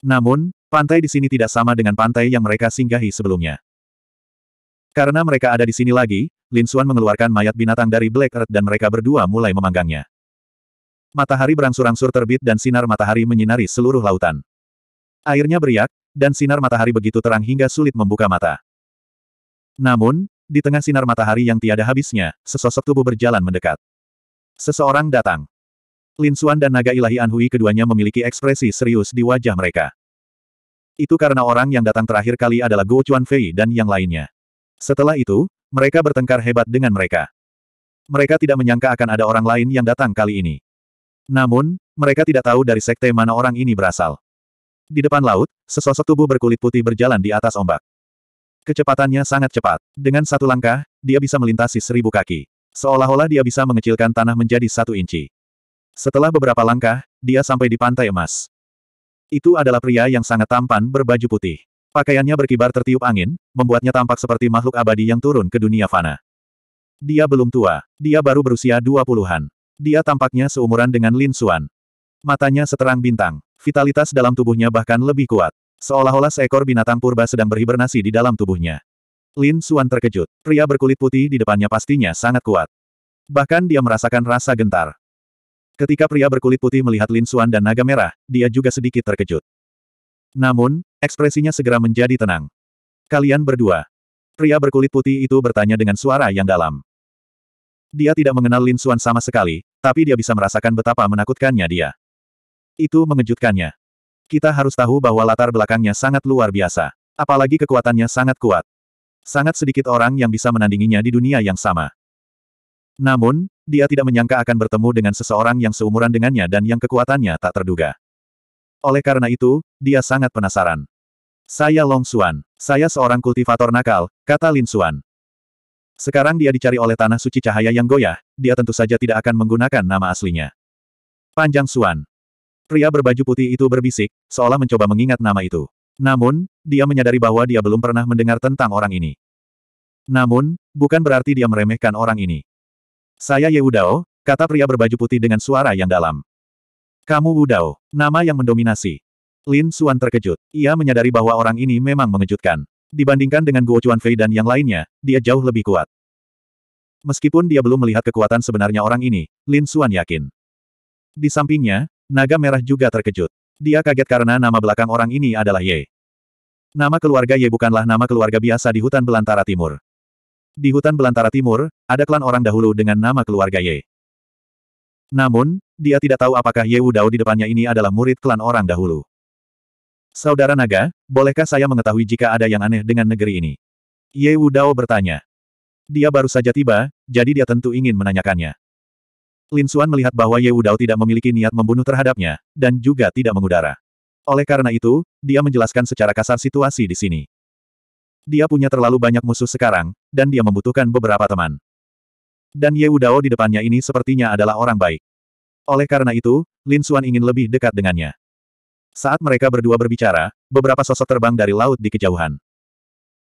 Namun, Pantai di sini tidak sama dengan pantai yang mereka singgahi sebelumnya. Karena mereka ada di sini lagi, Lin Xuan mengeluarkan mayat binatang dari Black Earth dan mereka berdua mulai memanggangnya. Matahari berangsur-angsur terbit dan sinar matahari menyinari seluruh lautan. Airnya beriak, dan sinar matahari begitu terang hingga sulit membuka mata. Namun, di tengah sinar matahari yang tiada habisnya, sesosok tubuh berjalan mendekat. Seseorang datang. Lin Xuan dan naga ilahi Anhui keduanya memiliki ekspresi serius di wajah mereka. Itu karena orang yang datang terakhir kali adalah Guo Fei dan yang lainnya. Setelah itu, mereka bertengkar hebat dengan mereka. Mereka tidak menyangka akan ada orang lain yang datang kali ini. Namun, mereka tidak tahu dari sekte mana orang ini berasal. Di depan laut, sesosok tubuh berkulit putih berjalan di atas ombak. Kecepatannya sangat cepat. Dengan satu langkah, dia bisa melintasi seribu kaki. Seolah-olah dia bisa mengecilkan tanah menjadi satu inci. Setelah beberapa langkah, dia sampai di pantai emas. Itu adalah pria yang sangat tampan berbaju putih. Pakaiannya berkibar tertiup angin, membuatnya tampak seperti makhluk abadi yang turun ke dunia fana. Dia belum tua, dia baru berusia dua puluhan. Dia tampaknya seumuran dengan Lin Xuan. Matanya seterang bintang, vitalitas dalam tubuhnya bahkan lebih kuat. Seolah-olah seekor binatang purba sedang berhibernasi di dalam tubuhnya. Lin Xuan terkejut, pria berkulit putih di depannya pastinya sangat kuat. Bahkan dia merasakan rasa gentar. Ketika pria berkulit putih melihat Lin Suan dan naga merah, dia juga sedikit terkejut. Namun, ekspresinya segera menjadi tenang. Kalian berdua. Pria berkulit putih itu bertanya dengan suara yang dalam. Dia tidak mengenal Lin Suan sama sekali, tapi dia bisa merasakan betapa menakutkannya dia. Itu mengejutkannya. Kita harus tahu bahwa latar belakangnya sangat luar biasa. Apalagi kekuatannya sangat kuat. Sangat sedikit orang yang bisa menandinginya di dunia yang sama. Namun, dia tidak menyangka akan bertemu dengan seseorang yang seumuran dengannya dan yang kekuatannya tak terduga. Oleh karena itu, dia sangat penasaran. Saya Long Xuan. Saya seorang kultivator nakal, kata Lin Suan. Sekarang dia dicari oleh tanah suci cahaya yang goyah, dia tentu saja tidak akan menggunakan nama aslinya. Panjang Suan. Pria berbaju putih itu berbisik, seolah mencoba mengingat nama itu. Namun, dia menyadari bahwa dia belum pernah mendengar tentang orang ini. Namun, bukan berarti dia meremehkan orang ini. Saya Ye Yeudao, kata pria berbaju putih dengan suara yang dalam. Kamu Wudao, nama yang mendominasi. Lin Suan terkejut. Ia menyadari bahwa orang ini memang mengejutkan. Dibandingkan dengan Guo Chuanfei dan yang lainnya, dia jauh lebih kuat. Meskipun dia belum melihat kekuatan sebenarnya orang ini, Lin Suan yakin. Di sampingnya, naga merah juga terkejut. Dia kaget karena nama belakang orang ini adalah Ye. Nama keluarga Ye bukanlah nama keluarga biasa di hutan belantara timur. Di hutan belantara timur, ada klan orang dahulu dengan nama keluarga Ye. Namun, dia tidak tahu apakah Ye Wudao di depannya ini adalah murid klan orang dahulu. Saudara Naga, bolehkah saya mengetahui jika ada yang aneh dengan negeri ini? Ye Wudao bertanya. Dia baru saja tiba, jadi dia tentu ingin menanyakannya. Lin Xuan melihat bahwa Ye Wudao tidak memiliki niat membunuh terhadapnya, dan juga tidak mengudara. Oleh karena itu, dia menjelaskan secara kasar situasi di sini. Dia punya terlalu banyak musuh sekarang, dan dia membutuhkan beberapa teman. Dan Ye Dao di depannya ini sepertinya adalah orang baik. Oleh karena itu, Lin Xuan ingin lebih dekat dengannya. Saat mereka berdua berbicara, beberapa sosok terbang dari laut di kejauhan.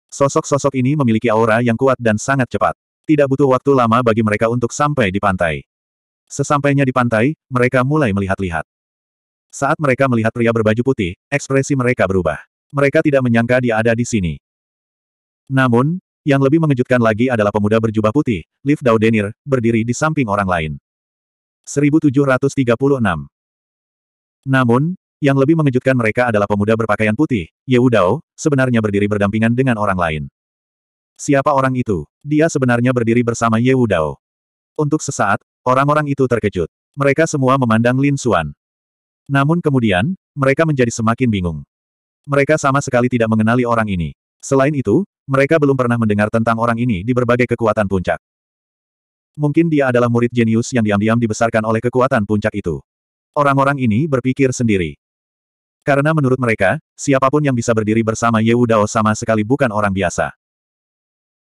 Sosok-sosok ini memiliki aura yang kuat dan sangat cepat. Tidak butuh waktu lama bagi mereka untuk sampai di pantai. Sesampainya di pantai, mereka mulai melihat-lihat. Saat mereka melihat pria berbaju putih, ekspresi mereka berubah. Mereka tidak menyangka dia ada di sini. Namun, yang lebih mengejutkan lagi adalah pemuda berjubah putih, Liv Daudenir, berdiri di samping orang lain. 1736 Namun, yang lebih mengejutkan mereka adalah pemuda berpakaian putih, Yehudao, sebenarnya berdiri berdampingan dengan orang lain. Siapa orang itu? Dia sebenarnya berdiri bersama Yehudao. Untuk sesaat, orang-orang itu terkejut. Mereka semua memandang Lin Xuan. Namun kemudian, mereka menjadi semakin bingung. Mereka sama sekali tidak mengenali orang ini. Selain itu, mereka belum pernah mendengar tentang orang ini di berbagai kekuatan puncak. Mungkin dia adalah murid jenius yang diam-diam dibesarkan oleh kekuatan puncak itu. Orang-orang ini berpikir sendiri. Karena menurut mereka, siapapun yang bisa berdiri bersama Ye Dao sama sekali bukan orang biasa.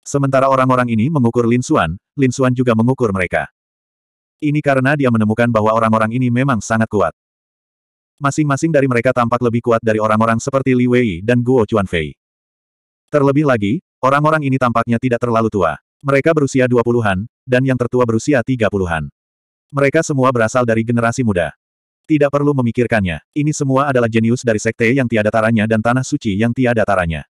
Sementara orang-orang ini mengukur Lin Xuan, Lin Xuan juga mengukur mereka. Ini karena dia menemukan bahwa orang-orang ini memang sangat kuat. Masing-masing dari mereka tampak lebih kuat dari orang-orang seperti Li Wei dan Guo Chuanfei. Terlebih lagi, orang-orang ini tampaknya tidak terlalu tua. Mereka berusia 20-an, dan yang tertua berusia 30-an. Mereka semua berasal dari generasi muda. Tidak perlu memikirkannya, ini semua adalah jenius dari sekte yang tiada taranya dan tanah suci yang tiada taranya.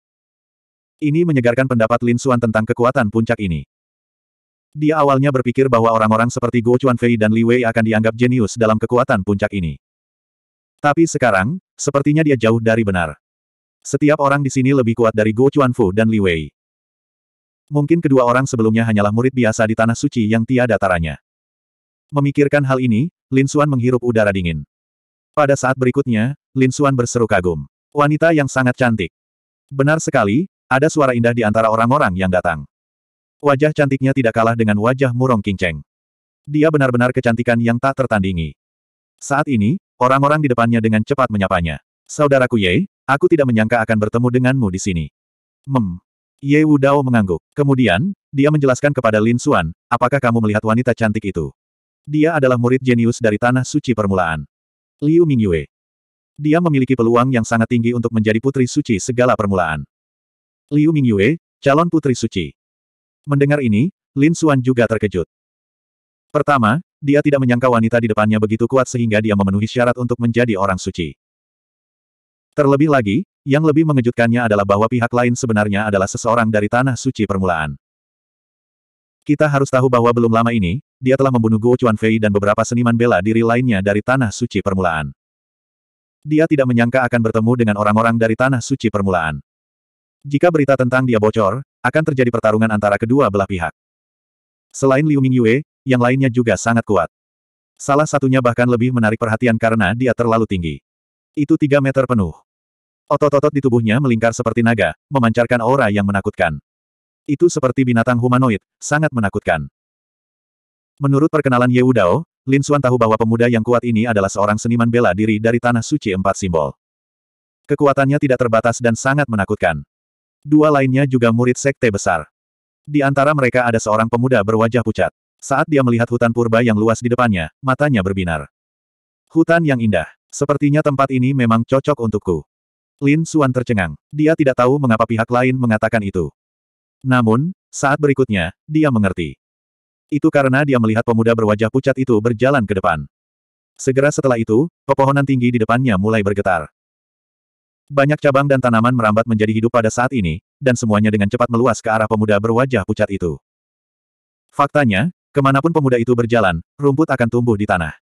Ini menyegarkan pendapat Lin Xuan tentang kekuatan puncak ini. Dia awalnya berpikir bahwa orang-orang seperti Guo Fei dan Li Wei akan dianggap jenius dalam kekuatan puncak ini. Tapi sekarang, sepertinya dia jauh dari benar. Setiap orang di sini lebih kuat dari Guo Chuanfu dan Li Wei. Mungkin kedua orang sebelumnya hanyalah murid biasa di Tanah Suci yang tiada taranya. Memikirkan hal ini, Lin Xuan menghirup udara dingin. Pada saat berikutnya, Lin Xuan berseru kagum. Wanita yang sangat cantik. Benar sekali, ada suara indah di antara orang-orang yang datang. Wajah cantiknya tidak kalah dengan wajah murong kinceng. Dia benar-benar kecantikan yang tak tertandingi. Saat ini, orang-orang di depannya dengan cepat menyapanya. Saudaraku Ye, Aku tidak menyangka akan bertemu denganmu di sini. Mem. Ye Wu Dao mengangguk. Kemudian, dia menjelaskan kepada Lin Xuan, apakah kamu melihat wanita cantik itu? Dia adalah murid jenius dari Tanah Suci Permulaan. Liu Mingyue. Dia memiliki peluang yang sangat tinggi untuk menjadi putri suci segala permulaan. Liu Mingyue, calon putri suci. Mendengar ini, Lin Xuan juga terkejut. Pertama, dia tidak menyangka wanita di depannya begitu kuat sehingga dia memenuhi syarat untuk menjadi orang suci. Terlebih lagi, yang lebih mengejutkannya adalah bahwa pihak lain sebenarnya adalah seseorang dari Tanah Suci Permulaan. Kita harus tahu bahwa belum lama ini, dia telah membunuh Guo Chuanfei dan beberapa seniman bela diri lainnya dari Tanah Suci Permulaan. Dia tidak menyangka akan bertemu dengan orang-orang dari Tanah Suci Permulaan. Jika berita tentang dia bocor, akan terjadi pertarungan antara kedua belah pihak. Selain Liu Mingyue, yang lainnya juga sangat kuat. Salah satunya bahkan lebih menarik perhatian karena dia terlalu tinggi. Itu tiga meter penuh. Otot-otot di tubuhnya melingkar seperti naga, memancarkan aura yang menakutkan. Itu seperti binatang humanoid, sangat menakutkan. Menurut perkenalan Ye Wudao, Lin Xuan tahu bahwa pemuda yang kuat ini adalah seorang seniman bela diri dari Tanah Suci Empat Simbol. Kekuatannya tidak terbatas dan sangat menakutkan. Dua lainnya juga murid sekte besar. Di antara mereka ada seorang pemuda berwajah pucat. Saat dia melihat hutan purba yang luas di depannya, matanya berbinar. Hutan yang indah. Sepertinya tempat ini memang cocok untukku. Lin Suan tercengang. Dia tidak tahu mengapa pihak lain mengatakan itu. Namun, saat berikutnya, dia mengerti. Itu karena dia melihat pemuda berwajah pucat itu berjalan ke depan. Segera setelah itu, pepohonan tinggi di depannya mulai bergetar. Banyak cabang dan tanaman merambat menjadi hidup pada saat ini, dan semuanya dengan cepat meluas ke arah pemuda berwajah pucat itu. Faktanya, kemanapun pemuda itu berjalan, rumput akan tumbuh di tanah.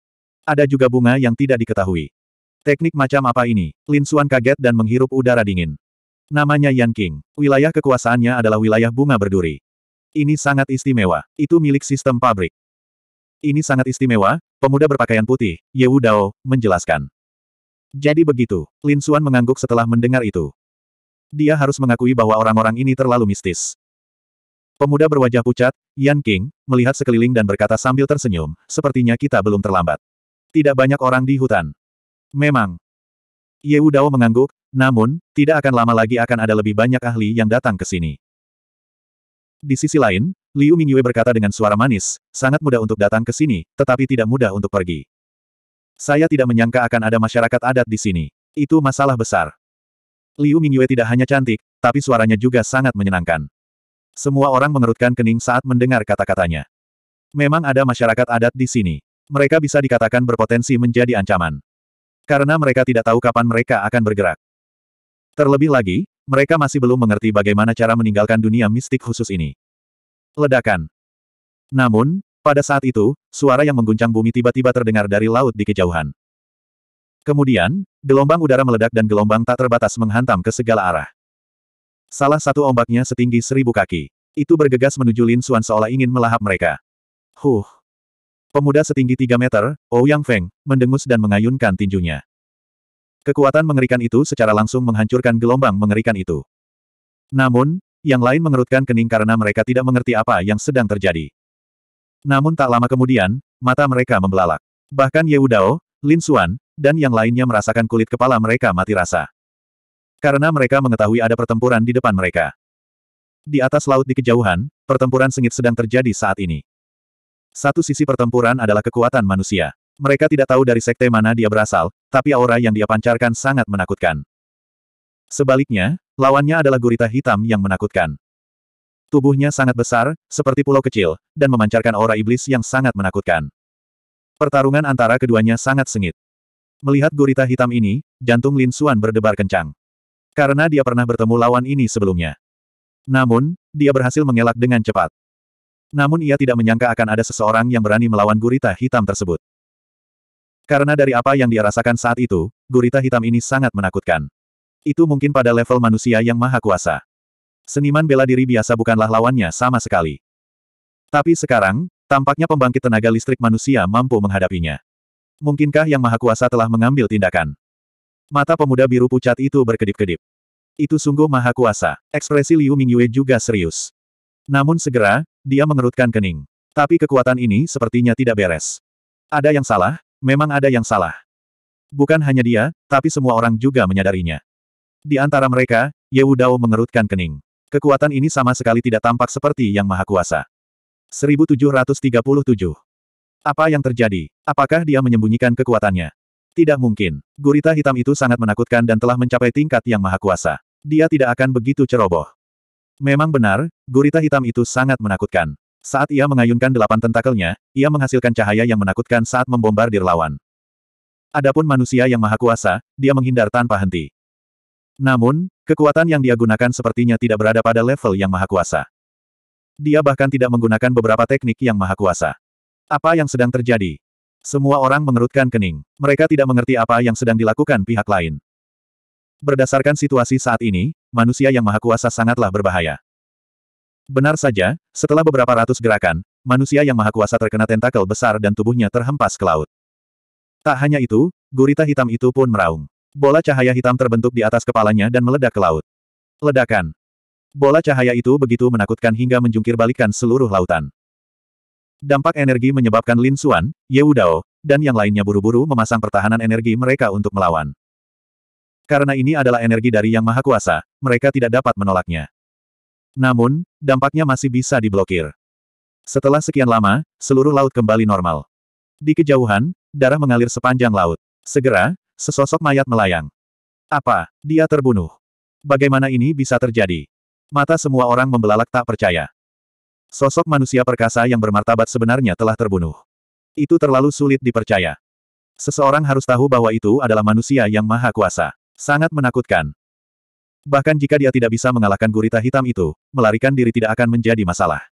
Ada juga bunga yang tidak diketahui. Teknik macam apa ini? Lin Xuan kaget dan menghirup udara dingin. Namanya Yan King. Wilayah kekuasaannya adalah wilayah bunga berduri. Ini sangat istimewa. Itu milik sistem pabrik. Ini sangat istimewa, pemuda berpakaian putih, Ye Wu Dao, menjelaskan. Jadi begitu, Lin Xuan mengangguk setelah mendengar itu. Dia harus mengakui bahwa orang-orang ini terlalu mistis. Pemuda berwajah pucat, Yan King, melihat sekeliling dan berkata sambil tersenyum, sepertinya kita belum terlambat tidak banyak orang di hutan. Memang. Ye Udao mengangguk, namun, tidak akan lama lagi akan ada lebih banyak ahli yang datang ke sini. Di sisi lain, Liu Mingyue berkata dengan suara manis, sangat mudah untuk datang ke sini, tetapi tidak mudah untuk pergi. Saya tidak menyangka akan ada masyarakat adat di sini. Itu masalah besar. Liu Mingyue tidak hanya cantik, tapi suaranya juga sangat menyenangkan. Semua orang mengerutkan kening saat mendengar kata-katanya. Memang ada masyarakat adat di sini mereka bisa dikatakan berpotensi menjadi ancaman. Karena mereka tidak tahu kapan mereka akan bergerak. Terlebih lagi, mereka masih belum mengerti bagaimana cara meninggalkan dunia mistik khusus ini. Ledakan. Namun, pada saat itu, suara yang mengguncang bumi tiba-tiba terdengar dari laut di kejauhan. Kemudian, gelombang udara meledak dan gelombang tak terbatas menghantam ke segala arah. Salah satu ombaknya setinggi seribu kaki. Itu bergegas menuju Lin Suan seolah ingin melahap mereka. Huh. Pemuda setinggi 3 meter, Ouyang oh Feng, mendengus dan mengayunkan tinjunya. Kekuatan mengerikan itu secara langsung menghancurkan gelombang mengerikan itu. Namun, yang lain mengerutkan kening karena mereka tidak mengerti apa yang sedang terjadi. Namun tak lama kemudian, mata mereka membelalak. Bahkan Ye Udao, Lin Xuan, dan yang lainnya merasakan kulit kepala mereka mati rasa. Karena mereka mengetahui ada pertempuran di depan mereka. Di atas laut di kejauhan, pertempuran sengit sedang terjadi saat ini. Satu sisi pertempuran adalah kekuatan manusia. Mereka tidak tahu dari sekte mana dia berasal, tapi aura yang dia pancarkan sangat menakutkan. Sebaliknya, lawannya adalah gurita hitam yang menakutkan. Tubuhnya sangat besar, seperti pulau kecil, dan memancarkan aura iblis yang sangat menakutkan. Pertarungan antara keduanya sangat sengit. Melihat gurita hitam ini, jantung Lin Xuan berdebar kencang. Karena dia pernah bertemu lawan ini sebelumnya. Namun, dia berhasil mengelak dengan cepat. Namun ia tidak menyangka akan ada seseorang yang berani melawan gurita hitam tersebut. Karena dari apa yang dia rasakan saat itu, gurita hitam ini sangat menakutkan. Itu mungkin pada level manusia yang maha kuasa. Seniman bela diri biasa bukanlah lawannya sama sekali. Tapi sekarang, tampaknya pembangkit tenaga listrik manusia mampu menghadapinya. Mungkinkah yang maha kuasa telah mengambil tindakan? Mata pemuda biru pucat itu berkedip-kedip. Itu sungguh maha kuasa. Ekspresi Liu Mingyue juga serius. Namun segera, dia mengerutkan kening. Tapi kekuatan ini sepertinya tidak beres. Ada yang salah, memang ada yang salah. Bukan hanya dia, tapi semua orang juga menyadarinya. Di antara mereka, Ye Wudao mengerutkan kening. Kekuatan ini sama sekali tidak tampak seperti yang maha kuasa. 1737. Apa yang terjadi? Apakah dia menyembunyikan kekuatannya? Tidak mungkin. Gurita hitam itu sangat menakutkan dan telah mencapai tingkat yang maha kuasa. Dia tidak akan begitu ceroboh. Memang benar, gurita hitam itu sangat menakutkan. Saat ia mengayunkan delapan tentakelnya, ia menghasilkan cahaya yang menakutkan saat membombardir lawan. Adapun manusia yang maha kuasa, dia menghindar tanpa henti. Namun, kekuatan yang dia gunakan sepertinya tidak berada pada level yang maha kuasa. Dia bahkan tidak menggunakan beberapa teknik yang maha kuasa. Apa yang sedang terjadi? Semua orang mengerutkan kening. Mereka tidak mengerti apa yang sedang dilakukan pihak lain. Berdasarkan situasi saat ini, manusia yang maha kuasa sangatlah berbahaya. Benar saja, setelah beberapa ratus gerakan, manusia yang maha kuasa terkena tentakel besar dan tubuhnya terhempas ke laut. Tak hanya itu, gurita hitam itu pun meraung. Bola cahaya hitam terbentuk di atas kepalanya dan meledak ke laut. Ledakan. Bola cahaya itu begitu menakutkan hingga menjungkir balikan seluruh lautan. Dampak energi menyebabkan Lin Xuan, Ye Wudao, dan yang lainnya buru-buru memasang pertahanan energi mereka untuk melawan. Karena ini adalah energi dari Yang Maha Kuasa, mereka tidak dapat menolaknya. Namun, dampaknya masih bisa diblokir. Setelah sekian lama, seluruh laut kembali normal. Di kejauhan, darah mengalir sepanjang laut. Segera, sesosok mayat melayang. Apa? Dia terbunuh. Bagaimana ini bisa terjadi? Mata semua orang membelalak tak percaya. Sosok manusia perkasa yang bermartabat sebenarnya telah terbunuh. Itu terlalu sulit dipercaya. Seseorang harus tahu bahwa itu adalah manusia yang maha kuasa. Sangat menakutkan. Bahkan jika dia tidak bisa mengalahkan gurita hitam itu, melarikan diri tidak akan menjadi masalah.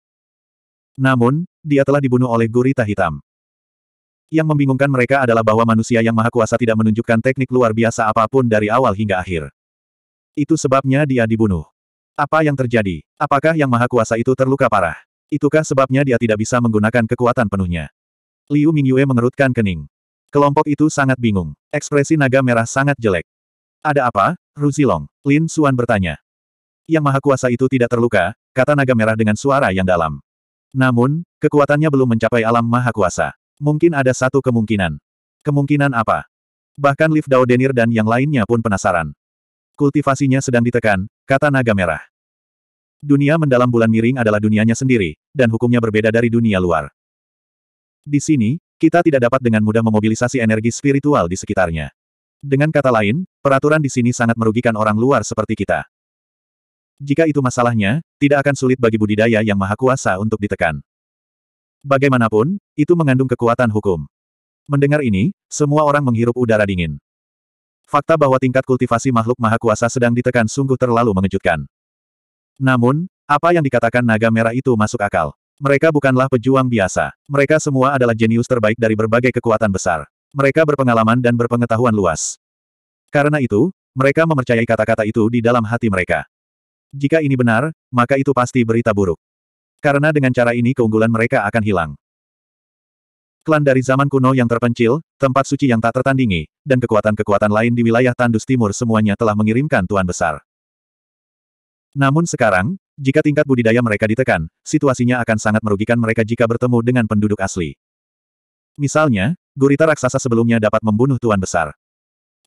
Namun, dia telah dibunuh oleh gurita hitam. Yang membingungkan mereka adalah bahwa manusia yang maha kuasa tidak menunjukkan teknik luar biasa apapun dari awal hingga akhir. Itu sebabnya dia dibunuh. Apa yang terjadi? Apakah yang maha kuasa itu terluka parah? Itukah sebabnya dia tidak bisa menggunakan kekuatan penuhnya? Liu Mingyue mengerutkan kening. Kelompok itu sangat bingung. Ekspresi naga merah sangat jelek. Ada apa, Ruzilong? Lin Suan bertanya. Yang Maha Kuasa itu tidak terluka, kata naga merah dengan suara yang dalam. Namun, kekuatannya belum mencapai alam Maha Kuasa. Mungkin ada satu kemungkinan. Kemungkinan apa? Bahkan Liv Dao Denir dan yang lainnya pun penasaran. Kultivasinya sedang ditekan, kata naga merah. Dunia mendalam bulan miring adalah dunianya sendiri, dan hukumnya berbeda dari dunia luar. Di sini, kita tidak dapat dengan mudah memobilisasi energi spiritual di sekitarnya. Dengan kata lain, peraturan di sini sangat merugikan orang luar seperti kita. Jika itu masalahnya, tidak akan sulit bagi budidaya yang maha kuasa untuk ditekan. Bagaimanapun, itu mengandung kekuatan hukum. Mendengar ini, semua orang menghirup udara dingin. Fakta bahwa tingkat kultivasi makhluk maha kuasa sedang ditekan sungguh terlalu mengejutkan. Namun, apa yang dikatakan naga merah itu masuk akal. Mereka bukanlah pejuang biasa. Mereka semua adalah jenius terbaik dari berbagai kekuatan besar. Mereka berpengalaman dan berpengetahuan luas. Karena itu, mereka mempercayai kata-kata itu di dalam hati mereka. Jika ini benar, maka itu pasti berita buruk. Karena dengan cara ini keunggulan mereka akan hilang. Klan dari zaman kuno yang terpencil, tempat suci yang tak tertandingi, dan kekuatan-kekuatan lain di wilayah Tandus Timur semuanya telah mengirimkan Tuan Besar. Namun sekarang, jika tingkat budidaya mereka ditekan, situasinya akan sangat merugikan mereka jika bertemu dengan penduduk asli. Misalnya, gurita raksasa sebelumnya dapat membunuh Tuan Besar.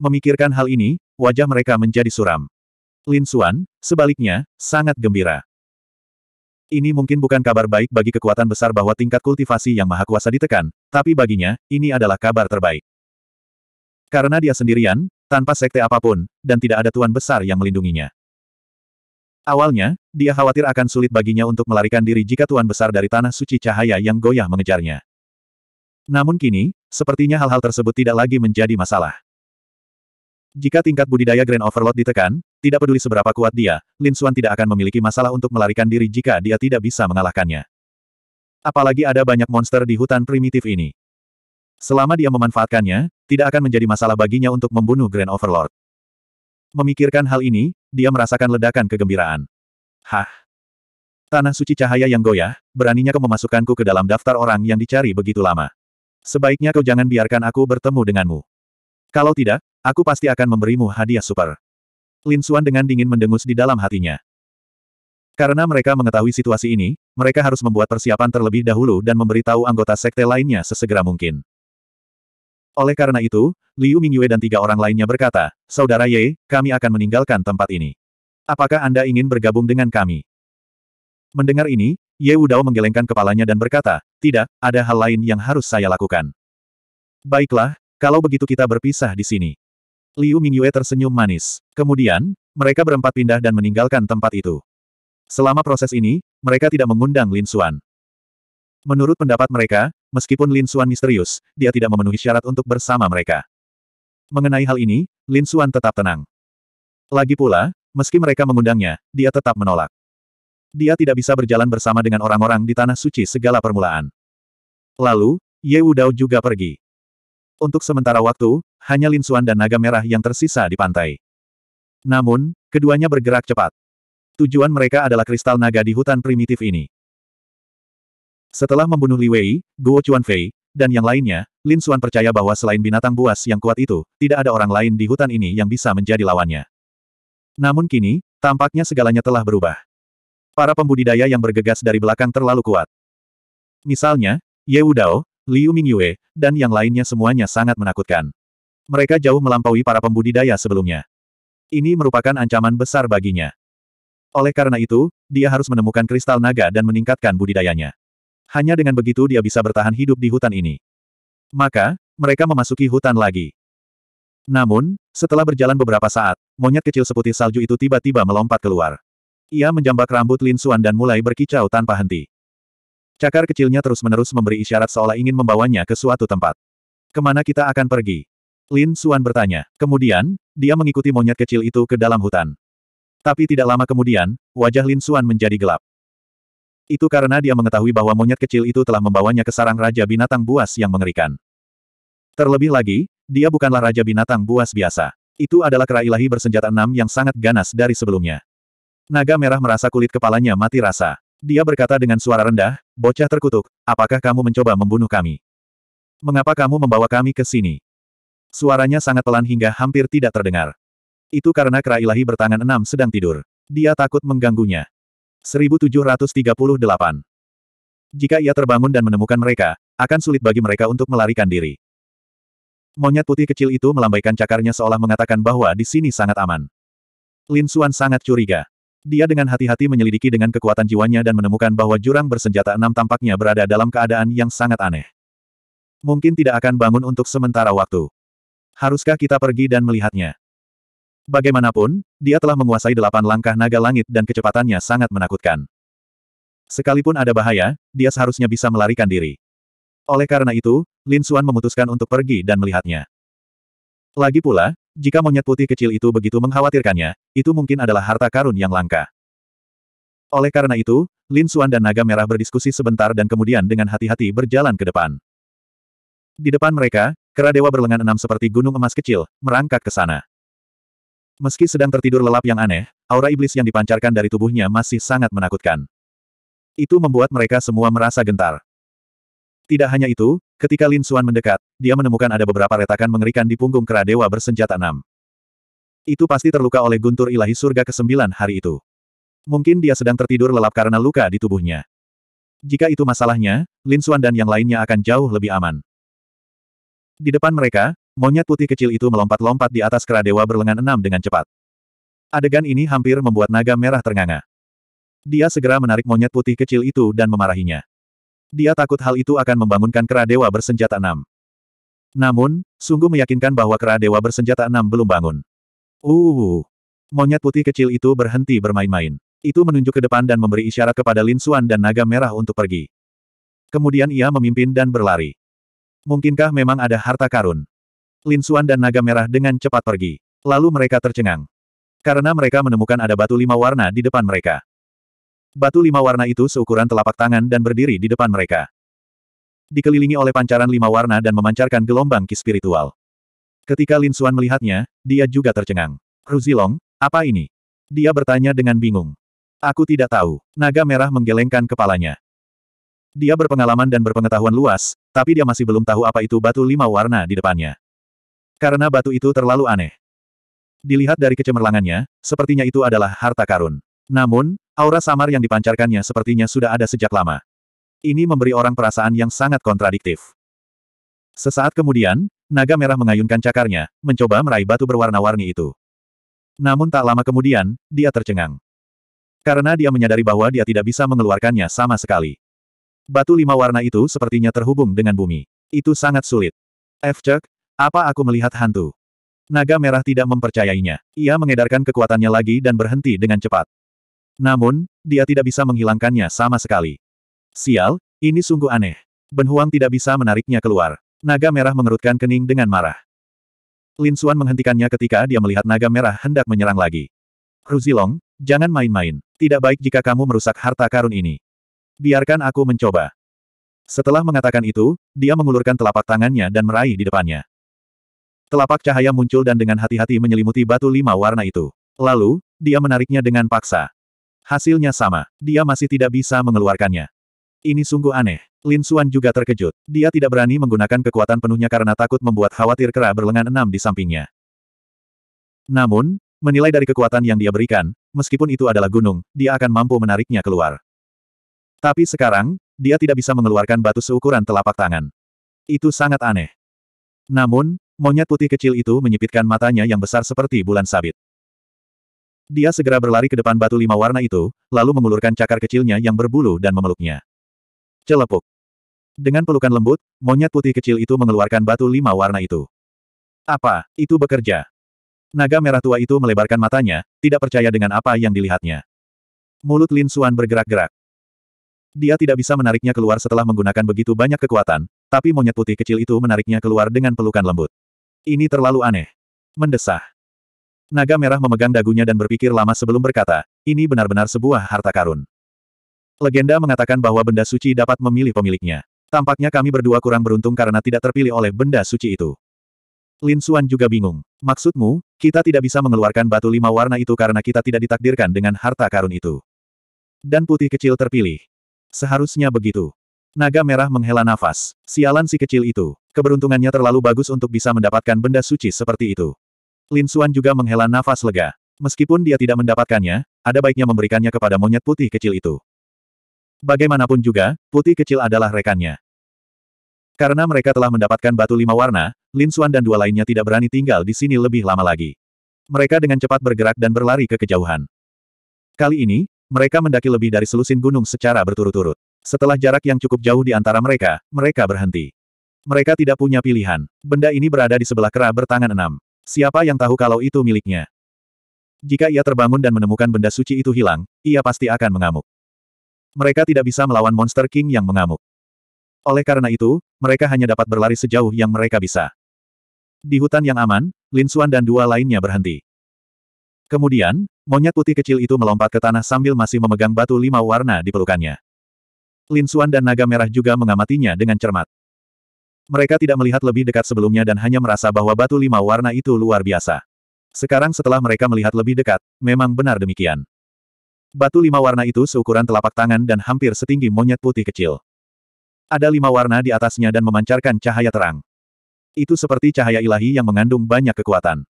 Memikirkan hal ini, wajah mereka menjadi suram. Lin Xuan, sebaliknya, sangat gembira. Ini mungkin bukan kabar baik bagi kekuatan besar bahwa tingkat kultivasi yang maha kuasa ditekan, tapi baginya, ini adalah kabar terbaik. Karena dia sendirian, tanpa sekte apapun, dan tidak ada tuan besar yang melindunginya. Awalnya, dia khawatir akan sulit baginya untuk melarikan diri jika Tuan Besar dari Tanah Suci Cahaya yang goyah mengejarnya. Namun kini, sepertinya hal-hal tersebut tidak lagi menjadi masalah. Jika tingkat budidaya Grand Overlord ditekan, tidak peduli seberapa kuat dia, Lin Xuan tidak akan memiliki masalah untuk melarikan diri jika dia tidak bisa mengalahkannya. Apalagi ada banyak monster di hutan primitif ini. Selama dia memanfaatkannya, tidak akan menjadi masalah baginya untuk membunuh Grand Overlord. Memikirkan hal ini, dia merasakan ledakan kegembiraan. Hah! Tanah suci cahaya yang goyah, beraninya kau memasukkanku ke dalam daftar orang yang dicari begitu lama. Sebaiknya kau jangan biarkan aku bertemu denganmu. Kalau tidak, aku pasti akan memberimu hadiah super. Lin Suan dengan dingin mendengus di dalam hatinya. Karena mereka mengetahui situasi ini, mereka harus membuat persiapan terlebih dahulu dan memberitahu anggota sekte lainnya sesegera mungkin. Oleh karena itu, Liu Mingyue dan tiga orang lainnya berkata, Saudara Ye, kami akan meninggalkan tempat ini. Apakah Anda ingin bergabung dengan kami? Mendengar ini, Ye Udao menggelengkan kepalanya dan berkata, tidak, ada hal lain yang harus saya lakukan. Baiklah, kalau begitu kita berpisah di sini. Liu Mingyue tersenyum manis. Kemudian, mereka berempat pindah dan meninggalkan tempat itu. Selama proses ini, mereka tidak mengundang Lin Xuan. Menurut pendapat mereka, meskipun Lin Xuan misterius, dia tidak memenuhi syarat untuk bersama mereka. Mengenai hal ini, Lin Xuan tetap tenang. Lagi pula, meski mereka mengundangnya, dia tetap menolak. Dia tidak bisa berjalan bersama dengan orang-orang di Tanah Suci segala permulaan. Lalu, Ye Wudao juga pergi. Untuk sementara waktu, hanya Lin Xuan dan Naga Merah yang tersisa di pantai. Namun, keduanya bergerak cepat. Tujuan mereka adalah kristal naga di hutan primitif ini. Setelah membunuh Li Wei, Guo Chuanfei, dan yang lainnya, Lin Xuan percaya bahwa selain binatang buas yang kuat itu, tidak ada orang lain di hutan ini yang bisa menjadi lawannya. Namun kini, tampaknya segalanya telah berubah. Para pembudidaya yang bergegas dari belakang terlalu kuat. Misalnya, Ye Udao, Liu Mingyue, dan yang lainnya semuanya sangat menakutkan. Mereka jauh melampaui para pembudidaya sebelumnya. Ini merupakan ancaman besar baginya. Oleh karena itu, dia harus menemukan kristal naga dan meningkatkan budidayanya. Hanya dengan begitu dia bisa bertahan hidup di hutan ini. Maka, mereka memasuki hutan lagi. Namun, setelah berjalan beberapa saat, monyet kecil seputih salju itu tiba-tiba melompat keluar. Ia menjambak rambut Lin Xuan dan mulai berkicau tanpa henti. Cakar kecilnya terus-menerus memberi isyarat seolah ingin membawanya ke suatu tempat. Kemana kita akan pergi? Lin Xuan bertanya. Kemudian, dia mengikuti monyet kecil itu ke dalam hutan. Tapi tidak lama kemudian, wajah Lin Xuan menjadi gelap. Itu karena dia mengetahui bahwa monyet kecil itu telah membawanya ke sarang Raja Binatang Buas yang mengerikan. Terlebih lagi, dia bukanlah Raja Binatang Buas biasa. Itu adalah kera ilahi bersenjata enam yang sangat ganas dari sebelumnya. Naga merah merasa kulit kepalanya mati rasa. Dia berkata dengan suara rendah, bocah terkutuk, apakah kamu mencoba membunuh kami? Mengapa kamu membawa kami ke sini? Suaranya sangat pelan hingga hampir tidak terdengar. Itu karena kera ilahi bertangan enam sedang tidur. Dia takut mengganggunya. 1738 Jika ia terbangun dan menemukan mereka, akan sulit bagi mereka untuk melarikan diri. Monyet putih kecil itu melambaikan cakarnya seolah mengatakan bahwa di sini sangat aman. Lin Xuan sangat curiga. Dia dengan hati-hati menyelidiki dengan kekuatan jiwanya dan menemukan bahwa jurang bersenjata enam tampaknya berada dalam keadaan yang sangat aneh. Mungkin tidak akan bangun untuk sementara waktu. Haruskah kita pergi dan melihatnya? Bagaimanapun, dia telah menguasai delapan langkah naga langit dan kecepatannya sangat menakutkan. Sekalipun ada bahaya, dia seharusnya bisa melarikan diri. Oleh karena itu, Lin Xuan memutuskan untuk pergi dan melihatnya. Lagi pula, jika monyet putih kecil itu begitu mengkhawatirkannya, itu mungkin adalah harta karun yang langka. Oleh karena itu, Lin Xuan dan Naga Merah berdiskusi sebentar dan kemudian dengan hati-hati berjalan ke depan. Di depan mereka, kera dewa berlengan enam seperti gunung emas kecil, merangkak ke sana. Meski sedang tertidur lelap yang aneh, aura iblis yang dipancarkan dari tubuhnya masih sangat menakutkan. Itu membuat mereka semua merasa gentar. Tidak hanya itu, Ketika Lin Suan mendekat, dia menemukan ada beberapa retakan mengerikan di punggung kera dewa bersenjata enam. Itu pasti terluka oleh guntur ilahi surga ke-9 hari itu. Mungkin dia sedang tertidur lelap karena luka di tubuhnya. Jika itu masalahnya, Lin Suan dan yang lainnya akan jauh lebih aman. Di depan mereka, monyet putih kecil itu melompat-lompat di atas kera dewa berlengan enam dengan cepat. Adegan ini hampir membuat naga merah ternganga. Dia segera menarik monyet putih kecil itu dan memarahinya. Dia takut hal itu akan membangunkan kera dewa bersenjata enam. Namun, sungguh meyakinkan bahwa kera dewa bersenjata enam belum bangun. Uh, monyet putih kecil itu berhenti bermain-main. Itu menunjuk ke depan dan memberi isyarat kepada Lin Suan dan naga merah untuk pergi. Kemudian ia memimpin dan berlari. Mungkinkah memang ada harta karun? Lin Suan dan naga merah dengan cepat pergi. Lalu mereka tercengang. Karena mereka menemukan ada batu lima warna di depan mereka. Batu lima warna itu seukuran telapak tangan dan berdiri di depan mereka. Dikelilingi oleh pancaran lima warna dan memancarkan gelombang ki spiritual. Ketika Lin Xuan melihatnya, dia juga tercengang. Ruzilong, apa ini? Dia bertanya dengan bingung. Aku tidak tahu. Naga merah menggelengkan kepalanya. Dia berpengalaman dan berpengetahuan luas, tapi dia masih belum tahu apa itu batu lima warna di depannya. Karena batu itu terlalu aneh. Dilihat dari kecemerlangannya, sepertinya itu adalah harta karun. Namun, Aura samar yang dipancarkannya sepertinya sudah ada sejak lama. Ini memberi orang perasaan yang sangat kontradiktif. Sesaat kemudian, naga merah mengayunkan cakarnya, mencoba meraih batu berwarna-warni itu. Namun tak lama kemudian, dia tercengang. Karena dia menyadari bahwa dia tidak bisa mengeluarkannya sama sekali. Batu lima warna itu sepertinya terhubung dengan bumi. Itu sangat sulit. Chuck, apa aku melihat hantu? Naga merah tidak mempercayainya. Ia mengedarkan kekuatannya lagi dan berhenti dengan cepat. Namun, dia tidak bisa menghilangkannya sama sekali. Sial, ini sungguh aneh. Ben Huang tidak bisa menariknya keluar. Naga merah mengerutkan kening dengan marah. Lin Xuan menghentikannya ketika dia melihat naga merah hendak menyerang lagi. Ruzilong, jangan main-main. Tidak baik jika kamu merusak harta karun ini. Biarkan aku mencoba. Setelah mengatakan itu, dia mengulurkan telapak tangannya dan meraih di depannya. Telapak cahaya muncul dan dengan hati-hati menyelimuti batu lima warna itu. Lalu, dia menariknya dengan paksa. Hasilnya sama, dia masih tidak bisa mengeluarkannya. Ini sungguh aneh. Lin Xuan juga terkejut. Dia tidak berani menggunakan kekuatan penuhnya karena takut membuat khawatir kera berlengan enam di sampingnya. Namun, menilai dari kekuatan yang dia berikan, meskipun itu adalah gunung, dia akan mampu menariknya keluar. Tapi sekarang, dia tidak bisa mengeluarkan batu seukuran telapak tangan. Itu sangat aneh. Namun, monyet putih kecil itu menyipitkan matanya yang besar seperti bulan sabit. Dia segera berlari ke depan batu lima warna itu, lalu mengulurkan cakar kecilnya yang berbulu dan memeluknya. Celepuk. Dengan pelukan lembut, monyet putih kecil itu mengeluarkan batu lima warna itu. Apa, itu bekerja? Naga merah tua itu melebarkan matanya, tidak percaya dengan apa yang dilihatnya. Mulut Lin Suan bergerak-gerak. Dia tidak bisa menariknya keluar setelah menggunakan begitu banyak kekuatan, tapi monyet putih kecil itu menariknya keluar dengan pelukan lembut. Ini terlalu aneh. Mendesah. Naga merah memegang dagunya dan berpikir lama sebelum berkata, ini benar-benar sebuah harta karun. Legenda mengatakan bahwa benda suci dapat memilih pemiliknya. Tampaknya kami berdua kurang beruntung karena tidak terpilih oleh benda suci itu. Lin Xuan juga bingung. Maksudmu, kita tidak bisa mengeluarkan batu lima warna itu karena kita tidak ditakdirkan dengan harta karun itu. Dan putih kecil terpilih. Seharusnya begitu. Naga merah menghela nafas. Sialan si kecil itu. Keberuntungannya terlalu bagus untuk bisa mendapatkan benda suci seperti itu. Lin Xuan juga menghela nafas lega. Meskipun dia tidak mendapatkannya, ada baiknya memberikannya kepada monyet putih kecil itu. Bagaimanapun juga, putih kecil adalah rekannya. Karena mereka telah mendapatkan batu lima warna, Lin Xuan dan dua lainnya tidak berani tinggal di sini lebih lama lagi. Mereka dengan cepat bergerak dan berlari ke kejauhan. Kali ini, mereka mendaki lebih dari selusin gunung secara berturut-turut. Setelah jarak yang cukup jauh di antara mereka, mereka berhenti. Mereka tidak punya pilihan. Benda ini berada di sebelah kera bertangan enam. Siapa yang tahu kalau itu miliknya? Jika ia terbangun dan menemukan benda suci itu hilang, ia pasti akan mengamuk. Mereka tidak bisa melawan Monster King yang mengamuk. Oleh karena itu, mereka hanya dapat berlari sejauh yang mereka bisa. Di hutan yang aman, Lin Xuan dan dua lainnya berhenti. Kemudian, monyet putih kecil itu melompat ke tanah sambil masih memegang batu lima warna di pelukannya. Lin Xuan dan naga merah juga mengamatinya dengan cermat. Mereka tidak melihat lebih dekat sebelumnya dan hanya merasa bahwa batu lima warna itu luar biasa. Sekarang setelah mereka melihat lebih dekat, memang benar demikian. Batu lima warna itu seukuran telapak tangan dan hampir setinggi monyet putih kecil. Ada lima warna di atasnya dan memancarkan cahaya terang. Itu seperti cahaya ilahi yang mengandung banyak kekuatan.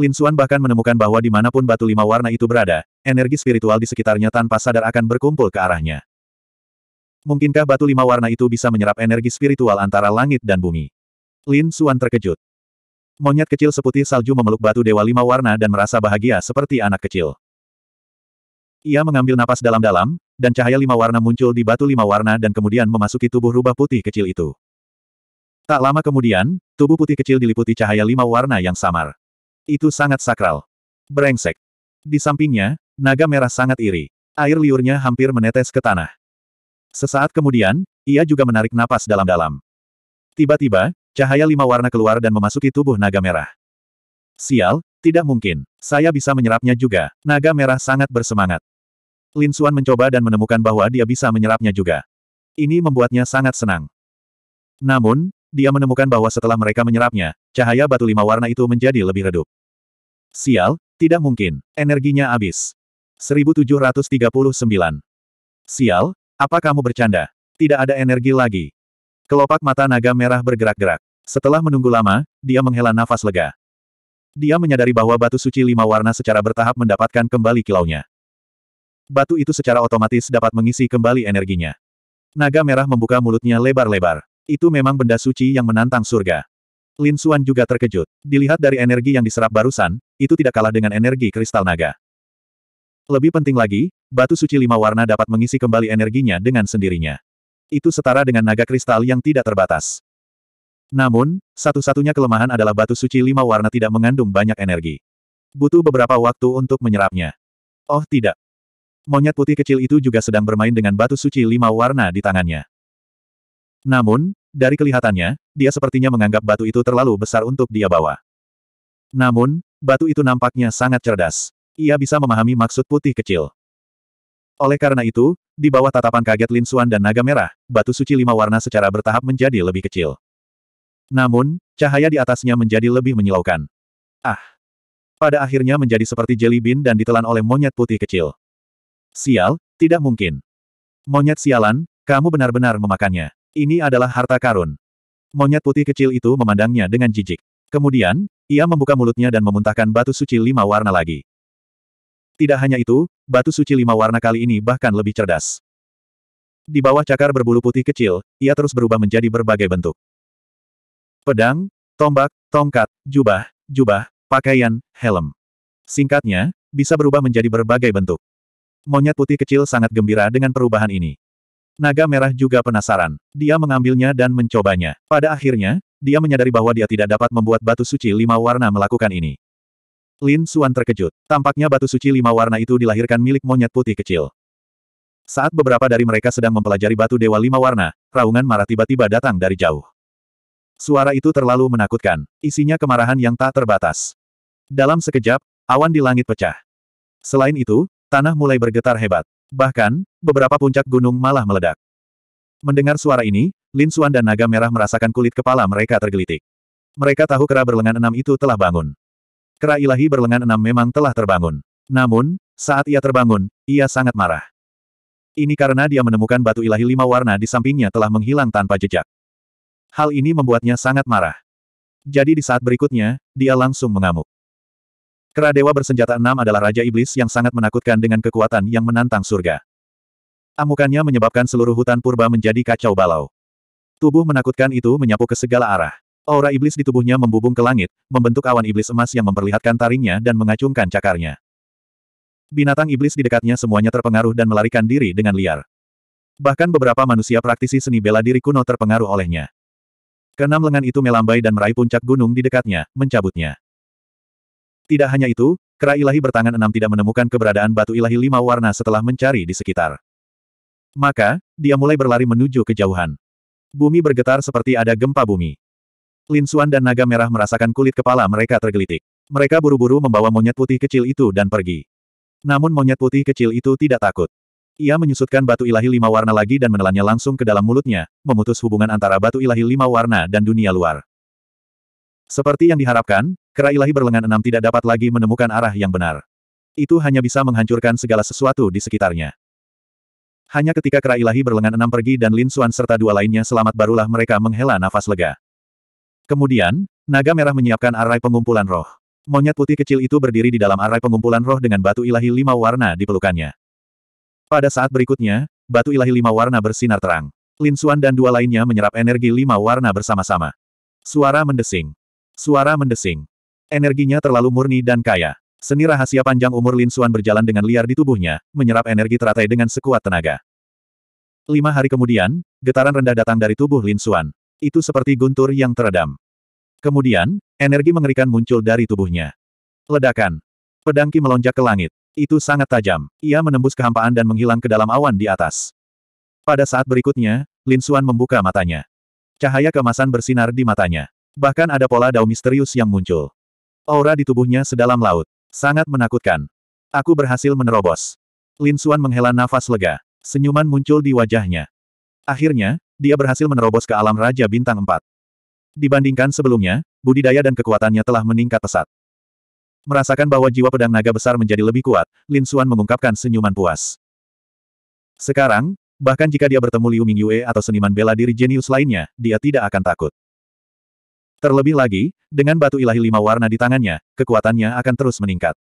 Lin Linsuan bahkan menemukan bahwa dimanapun batu lima warna itu berada, energi spiritual di sekitarnya tanpa sadar akan berkumpul ke arahnya. Mungkinkah batu lima warna itu bisa menyerap energi spiritual antara langit dan bumi? Lin Suan terkejut. Monyet kecil seputih salju memeluk batu dewa lima warna dan merasa bahagia seperti anak kecil. Ia mengambil napas dalam-dalam, dan cahaya lima warna muncul di batu lima warna dan kemudian memasuki tubuh rubah putih kecil itu. Tak lama kemudian, tubuh putih kecil diliputi cahaya lima warna yang samar. Itu sangat sakral. Brengsek. Di sampingnya, naga merah sangat iri. Air liurnya hampir menetes ke tanah. Sesaat kemudian, ia juga menarik napas dalam-dalam. Tiba-tiba, cahaya lima warna keluar dan memasuki tubuh naga merah. Sial, tidak mungkin. Saya bisa menyerapnya juga. Naga merah sangat bersemangat. Lin Xuan mencoba dan menemukan bahwa dia bisa menyerapnya juga. Ini membuatnya sangat senang. Namun, dia menemukan bahwa setelah mereka menyerapnya, cahaya batu lima warna itu menjadi lebih redup. Sial, tidak mungkin. Energinya habis. 1739. Sial, apa kamu bercanda? Tidak ada energi lagi. Kelopak mata naga merah bergerak-gerak. Setelah menunggu lama, dia menghela nafas lega. Dia menyadari bahwa batu suci lima warna secara bertahap mendapatkan kembali kilaunya. Batu itu secara otomatis dapat mengisi kembali energinya. Naga merah membuka mulutnya lebar-lebar. Itu memang benda suci yang menantang surga. Lin Suan juga terkejut. Dilihat dari energi yang diserap barusan, itu tidak kalah dengan energi kristal naga. Lebih penting lagi, batu suci lima warna dapat mengisi kembali energinya dengan sendirinya. Itu setara dengan naga kristal yang tidak terbatas. Namun, satu-satunya kelemahan adalah batu suci lima warna tidak mengandung banyak energi. Butuh beberapa waktu untuk menyerapnya. Oh tidak. Monyet putih kecil itu juga sedang bermain dengan batu suci lima warna di tangannya. Namun, dari kelihatannya, dia sepertinya menganggap batu itu terlalu besar untuk dia bawa. Namun, batu itu nampaknya sangat cerdas. Ia bisa memahami maksud putih kecil. Oleh karena itu, di bawah tatapan kaget Lin Xuan dan naga merah, batu suci lima warna secara bertahap menjadi lebih kecil. Namun, cahaya di atasnya menjadi lebih menyilaukan. Ah! Pada akhirnya menjadi seperti jelly bean dan ditelan oleh monyet putih kecil. Sial, tidak mungkin. Monyet sialan, kamu benar-benar memakannya. Ini adalah harta karun. Monyet putih kecil itu memandangnya dengan jijik. Kemudian, ia membuka mulutnya dan memuntahkan batu suci lima warna lagi. Tidak hanya itu, batu suci lima warna kali ini bahkan lebih cerdas. Di bawah cakar berbulu putih kecil, ia terus berubah menjadi berbagai bentuk. Pedang, tombak, tongkat, jubah, jubah, pakaian, helm. Singkatnya, bisa berubah menjadi berbagai bentuk. Monyet putih kecil sangat gembira dengan perubahan ini. Naga merah juga penasaran. Dia mengambilnya dan mencobanya. Pada akhirnya, dia menyadari bahwa dia tidak dapat membuat batu suci lima warna melakukan ini. Lin Suan terkejut. Tampaknya batu suci lima warna itu dilahirkan milik monyet putih kecil. Saat beberapa dari mereka sedang mempelajari batu dewa lima warna, raungan marah tiba-tiba datang dari jauh. Suara itu terlalu menakutkan, isinya kemarahan yang tak terbatas. Dalam sekejap, awan di langit pecah. Selain itu, tanah mulai bergetar hebat. Bahkan, beberapa puncak gunung malah meledak. Mendengar suara ini, Lin Suan dan naga merah merasakan kulit kepala mereka tergelitik. Mereka tahu kera berlengan enam itu telah bangun. Kera ilahi berlengan enam memang telah terbangun. Namun, saat ia terbangun, ia sangat marah. Ini karena dia menemukan batu ilahi lima warna di sampingnya telah menghilang tanpa jejak. Hal ini membuatnya sangat marah. Jadi di saat berikutnya, dia langsung mengamuk. Kera dewa bersenjata enam adalah Raja Iblis yang sangat menakutkan dengan kekuatan yang menantang surga. Amukannya menyebabkan seluruh hutan purba menjadi kacau balau. Tubuh menakutkan itu menyapu ke segala arah. Aura iblis di tubuhnya membubung ke langit, membentuk awan iblis emas yang memperlihatkan taringnya dan mengacungkan cakarnya. Binatang iblis di dekatnya semuanya terpengaruh dan melarikan diri dengan liar. Bahkan beberapa manusia praktisi seni bela diri kuno terpengaruh olehnya. Keenam lengan itu melambai dan meraih puncak gunung di dekatnya, mencabutnya. Tidak hanya itu, kera ilahi bertangan enam tidak menemukan keberadaan batu ilahi lima warna setelah mencari di sekitar. Maka, dia mulai berlari menuju kejauhan. Bumi bergetar seperti ada gempa bumi. Lin Suan dan naga merah merasakan kulit kepala mereka tergelitik. Mereka buru-buru membawa monyet putih kecil itu dan pergi. Namun monyet putih kecil itu tidak takut. Ia menyusutkan batu ilahi lima warna lagi dan menelannya langsung ke dalam mulutnya, memutus hubungan antara batu ilahi lima warna dan dunia luar. Seperti yang diharapkan, kera ilahi berlengan enam tidak dapat lagi menemukan arah yang benar. Itu hanya bisa menghancurkan segala sesuatu di sekitarnya. Hanya ketika kera ilahi berlengan enam pergi dan Lin Suan serta dua lainnya selamat barulah mereka menghela nafas lega. Kemudian, naga merah menyiapkan arai pengumpulan roh. Monyet putih kecil itu berdiri di dalam arai pengumpulan roh dengan batu ilahi lima warna di pelukannya. Pada saat berikutnya, batu ilahi lima warna bersinar terang. Lin Xuan dan dua lainnya menyerap energi lima warna bersama-sama. Suara mendesing. Suara mendesing. Energinya terlalu murni dan kaya. Seni rahasia panjang umur Lin Xuan berjalan dengan liar di tubuhnya, menyerap energi teratai dengan sekuat tenaga. Lima hari kemudian, getaran rendah datang dari tubuh Lin Xuan. Itu seperti guntur yang teredam. Kemudian, energi mengerikan muncul dari tubuhnya. Ledakan. Pedangki melonjak ke langit. Itu sangat tajam. Ia menembus kehampaan dan menghilang ke dalam awan di atas. Pada saat berikutnya, Lin Xuan membuka matanya. Cahaya kemasan bersinar di matanya. Bahkan ada pola dao misterius yang muncul. Aura di tubuhnya sedalam laut. Sangat menakutkan. Aku berhasil menerobos. Lin Xuan menghela nafas lega. Senyuman muncul di wajahnya. Akhirnya, dia berhasil menerobos ke alam Raja Bintang 4. Dibandingkan sebelumnya, budidaya dan kekuatannya telah meningkat pesat. Merasakan bahwa jiwa pedang naga besar menjadi lebih kuat, Lin Xuan mengungkapkan senyuman puas. Sekarang, bahkan jika dia bertemu Liu Mingyue atau seniman bela diri jenius lainnya, dia tidak akan takut. Terlebih lagi, dengan batu ilahi lima warna di tangannya, kekuatannya akan terus meningkat.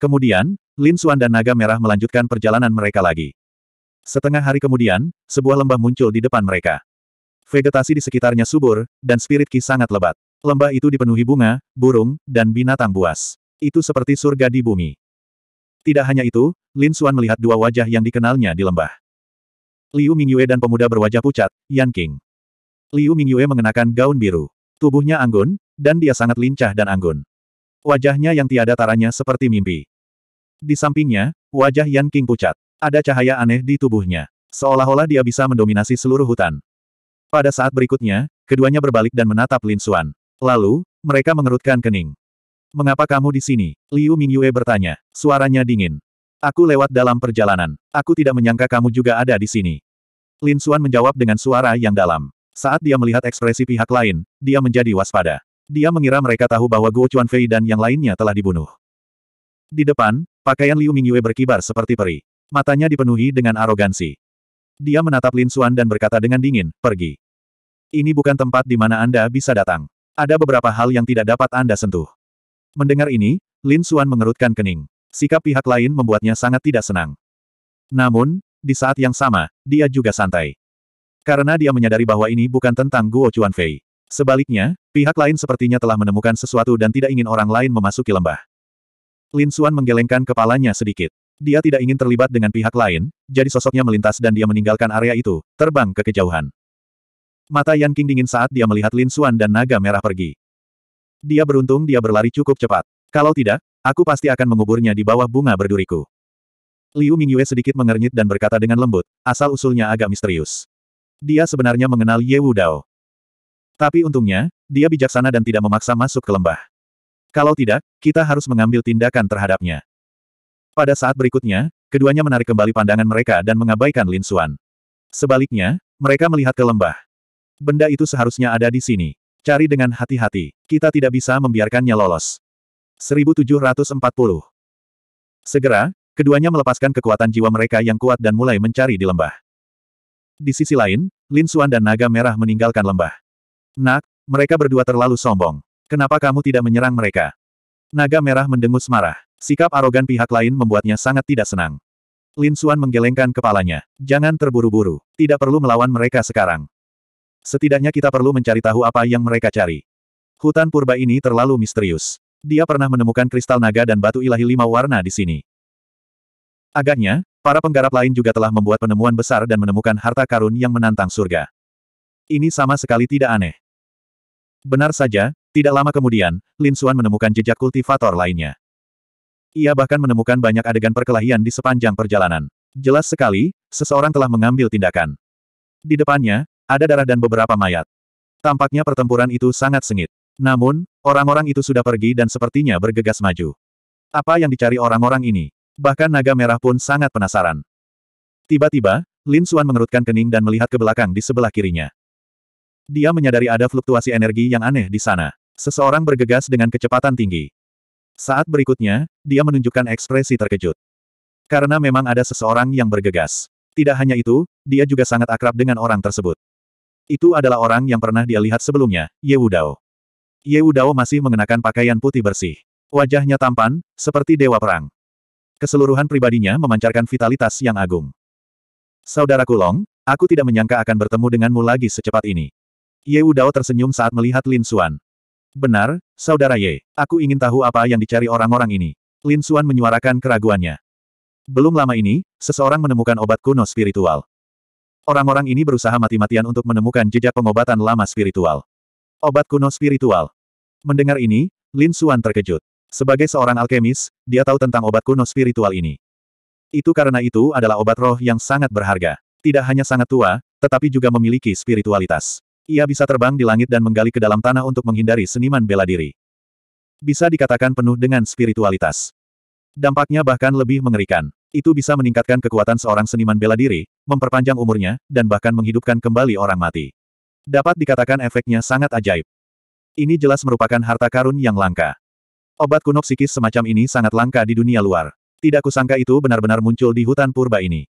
Kemudian, Lin Xuan dan Naga Merah melanjutkan perjalanan mereka lagi. Setengah hari kemudian, sebuah lembah muncul di depan mereka. Vegetasi di sekitarnya subur, dan spirit ki sangat lebat. Lembah itu dipenuhi bunga, burung, dan binatang buas. Itu seperti surga di bumi. Tidak hanya itu, Lin Xuan melihat dua wajah yang dikenalnya di lembah. Liu Mingyue dan pemuda berwajah pucat, Yan King. Liu Mingyue mengenakan gaun biru. Tubuhnya anggun, dan dia sangat lincah dan anggun. Wajahnya yang tiada taranya seperti mimpi. Di sampingnya, wajah Yan King pucat. Ada cahaya aneh di tubuhnya. Seolah-olah dia bisa mendominasi seluruh hutan. Pada saat berikutnya, keduanya berbalik dan menatap Lin Xuan. Lalu, mereka mengerutkan kening. Mengapa kamu di sini? Liu Mingyue bertanya. Suaranya dingin. Aku lewat dalam perjalanan. Aku tidak menyangka kamu juga ada di sini. Lin Xuan menjawab dengan suara yang dalam. Saat dia melihat ekspresi pihak lain, dia menjadi waspada. Dia mengira mereka tahu bahwa Guo Chuanfei dan yang lainnya telah dibunuh. Di depan, pakaian Liu Mingyue berkibar seperti peri. Matanya dipenuhi dengan arogansi. Dia menatap Lin Xuan dan berkata dengan dingin, pergi. Ini bukan tempat di mana Anda bisa datang. Ada beberapa hal yang tidak dapat Anda sentuh. Mendengar ini, Lin Xuan mengerutkan kening. Sikap pihak lain membuatnya sangat tidak senang. Namun, di saat yang sama, dia juga santai. Karena dia menyadari bahwa ini bukan tentang Guo Fei. Sebaliknya, pihak lain sepertinya telah menemukan sesuatu dan tidak ingin orang lain memasuki lembah. Lin Xuan menggelengkan kepalanya sedikit. Dia tidak ingin terlibat dengan pihak lain, jadi sosoknya melintas dan dia meninggalkan area itu, terbang ke kejauhan. Mata Yan King dingin saat dia melihat Lin Xuan dan naga merah pergi. Dia beruntung dia berlari cukup cepat. Kalau tidak, aku pasti akan menguburnya di bawah bunga berduriku. Liu Mingyue sedikit mengernyit dan berkata dengan lembut, asal-usulnya agak misterius. Dia sebenarnya mengenal Ye Wu Dao. Tapi untungnya, dia bijaksana dan tidak memaksa masuk ke lembah. Kalau tidak, kita harus mengambil tindakan terhadapnya. Pada saat berikutnya, keduanya menarik kembali pandangan mereka dan mengabaikan Lin Xuan. Sebaliknya, mereka melihat ke lembah. Benda itu seharusnya ada di sini. Cari dengan hati-hati. Kita tidak bisa membiarkannya lolos. 1740 Segera, keduanya melepaskan kekuatan jiwa mereka yang kuat dan mulai mencari di lembah. Di sisi lain, Lin Xuan dan Naga Merah meninggalkan lembah. Nak, mereka berdua terlalu sombong. Kenapa kamu tidak menyerang mereka? Naga merah mendengus marah. Sikap arogan pihak lain membuatnya sangat tidak senang. Lin Xuan menggelengkan kepalanya. Jangan terburu-buru. Tidak perlu melawan mereka sekarang. Setidaknya kita perlu mencari tahu apa yang mereka cari. Hutan purba ini terlalu misterius. Dia pernah menemukan kristal naga dan batu ilahi lima warna di sini. Agaknya, para penggarap lain juga telah membuat penemuan besar dan menemukan harta karun yang menantang surga. Ini sama sekali tidak aneh. Benar saja, tidak lama kemudian, Lin Xuan menemukan jejak kultivator lainnya. Ia bahkan menemukan banyak adegan perkelahian di sepanjang perjalanan. Jelas sekali, seseorang telah mengambil tindakan. Di depannya, ada darah dan beberapa mayat. Tampaknya pertempuran itu sangat sengit. Namun, orang-orang itu sudah pergi dan sepertinya bergegas maju. Apa yang dicari orang-orang ini? Bahkan naga merah pun sangat penasaran. Tiba-tiba, Lin Xuan mengerutkan kening dan melihat ke belakang di sebelah kirinya. Dia menyadari ada fluktuasi energi yang aneh di sana. Seseorang bergegas dengan kecepatan tinggi. Saat berikutnya, dia menunjukkan ekspresi terkejut. Karena memang ada seseorang yang bergegas. Tidak hanya itu, dia juga sangat akrab dengan orang tersebut. Itu adalah orang yang pernah dia lihat sebelumnya, Ye Ye Wudao masih mengenakan pakaian putih bersih. Wajahnya tampan, seperti dewa perang. Keseluruhan pribadinya memancarkan vitalitas yang agung. Saudara Kulong, aku tidak menyangka akan bertemu denganmu lagi secepat ini. Ye Wudao tersenyum saat melihat Lin Xuan. Benar, Saudara Ye. Aku ingin tahu apa yang dicari orang-orang ini. Lin Xuan menyuarakan keraguannya. Belum lama ini, seseorang menemukan obat kuno spiritual. Orang-orang ini berusaha mati-matian untuk menemukan jejak pengobatan lama spiritual. Obat kuno spiritual. Mendengar ini, Lin Xuan terkejut. Sebagai seorang alkemis, dia tahu tentang obat kuno spiritual ini. Itu karena itu adalah obat roh yang sangat berharga. Tidak hanya sangat tua, tetapi juga memiliki spiritualitas. Ia bisa terbang di langit dan menggali ke dalam tanah untuk menghindari seniman bela diri. Bisa dikatakan penuh dengan spiritualitas. Dampaknya bahkan lebih mengerikan. Itu bisa meningkatkan kekuatan seorang seniman bela diri, memperpanjang umurnya, dan bahkan menghidupkan kembali orang mati. Dapat dikatakan efeknya sangat ajaib. Ini jelas merupakan harta karun yang langka. Obat kuno psikis semacam ini sangat langka di dunia luar. Tidak kusangka itu benar-benar muncul di hutan purba ini.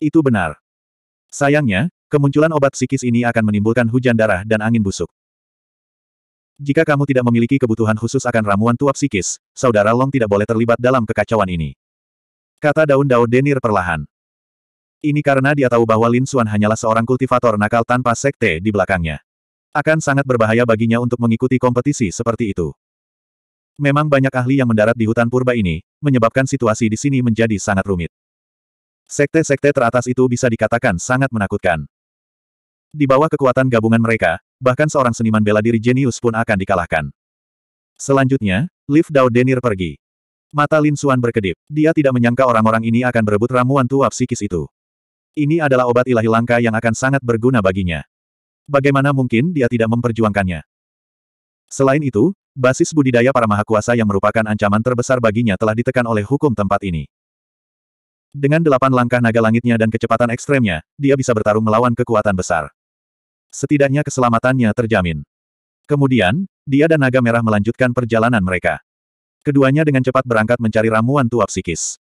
Itu benar. Sayangnya, Kemunculan obat psikis ini akan menimbulkan hujan darah dan angin busuk. Jika kamu tidak memiliki kebutuhan khusus akan ramuan tua psikis, saudara Long tidak boleh terlibat dalam kekacauan ini. Kata daun Dao Denir perlahan. Ini karena dia tahu bahwa Lin Xuan hanyalah seorang kultivator nakal tanpa sekte di belakangnya. Akan sangat berbahaya baginya untuk mengikuti kompetisi seperti itu. Memang banyak ahli yang mendarat di hutan purba ini, menyebabkan situasi di sini menjadi sangat rumit. Sekte-sekte teratas itu bisa dikatakan sangat menakutkan. Di bawah kekuatan gabungan mereka, bahkan seorang seniman bela diri jenius pun akan dikalahkan. Selanjutnya, Liv Dao Denir pergi. Mata Lin Suan berkedip. Dia tidak menyangka orang-orang ini akan berebut ramuan tuap psikis itu. Ini adalah obat ilahi langka yang akan sangat berguna baginya. Bagaimana mungkin dia tidak memperjuangkannya? Selain itu, basis budidaya para mahakuasa yang merupakan ancaman terbesar baginya telah ditekan oleh hukum tempat ini. Dengan delapan langkah naga langitnya dan kecepatan ekstremnya, dia bisa bertarung melawan kekuatan besar setidaknya keselamatannya terjamin. Kemudian, dia dan naga merah melanjutkan perjalanan mereka. Keduanya dengan cepat berangkat mencari ramuan tua psikis.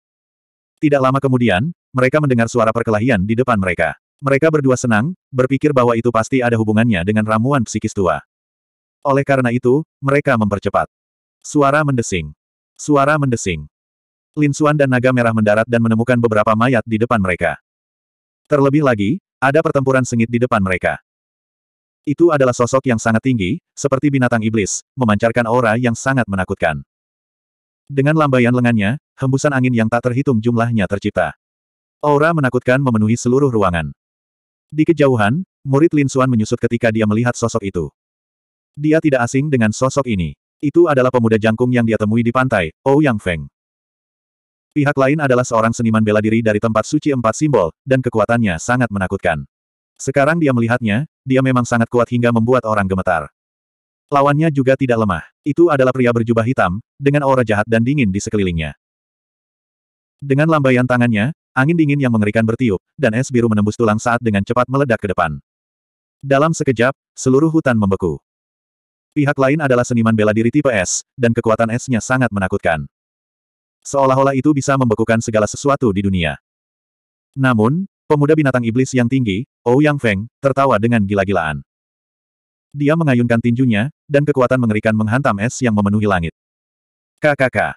Tidak lama kemudian, mereka mendengar suara perkelahian di depan mereka. Mereka berdua senang, berpikir bahwa itu pasti ada hubungannya dengan ramuan psikis tua. Oleh karena itu, mereka mempercepat. Suara mendesing. Suara mendesing. Lin Linsuan dan naga merah mendarat dan menemukan beberapa mayat di depan mereka. Terlebih lagi, ada pertempuran sengit di depan mereka. Itu adalah sosok yang sangat tinggi, seperti binatang iblis, memancarkan aura yang sangat menakutkan. Dengan lambaian lengannya, hembusan angin yang tak terhitung jumlahnya tercipta. Aura menakutkan memenuhi seluruh ruangan. Di kejauhan, murid Lin Suan menyusut ketika dia melihat sosok itu. Dia tidak asing dengan sosok ini. Itu adalah pemuda jangkung yang dia temui di pantai, Ou Yang Feng. Pihak lain adalah seorang seniman bela diri dari tempat suci empat simbol, dan kekuatannya sangat menakutkan. Sekarang dia melihatnya, dia memang sangat kuat hingga membuat orang gemetar. Lawannya juga tidak lemah. Itu adalah pria berjubah hitam, dengan aura jahat dan dingin di sekelilingnya. Dengan lambaian tangannya, angin dingin yang mengerikan bertiup, dan es biru menembus tulang saat dengan cepat meledak ke depan. Dalam sekejap, seluruh hutan membeku. Pihak lain adalah seniman bela diri tipe es, dan kekuatan esnya sangat menakutkan. Seolah-olah itu bisa membekukan segala sesuatu di dunia. Namun, Pemuda binatang iblis yang tinggi, Ou oh Yang Feng, tertawa dengan gila-gilaan. Dia mengayunkan tinjunya, dan kekuatan mengerikan menghantam es yang memenuhi langit. KKK.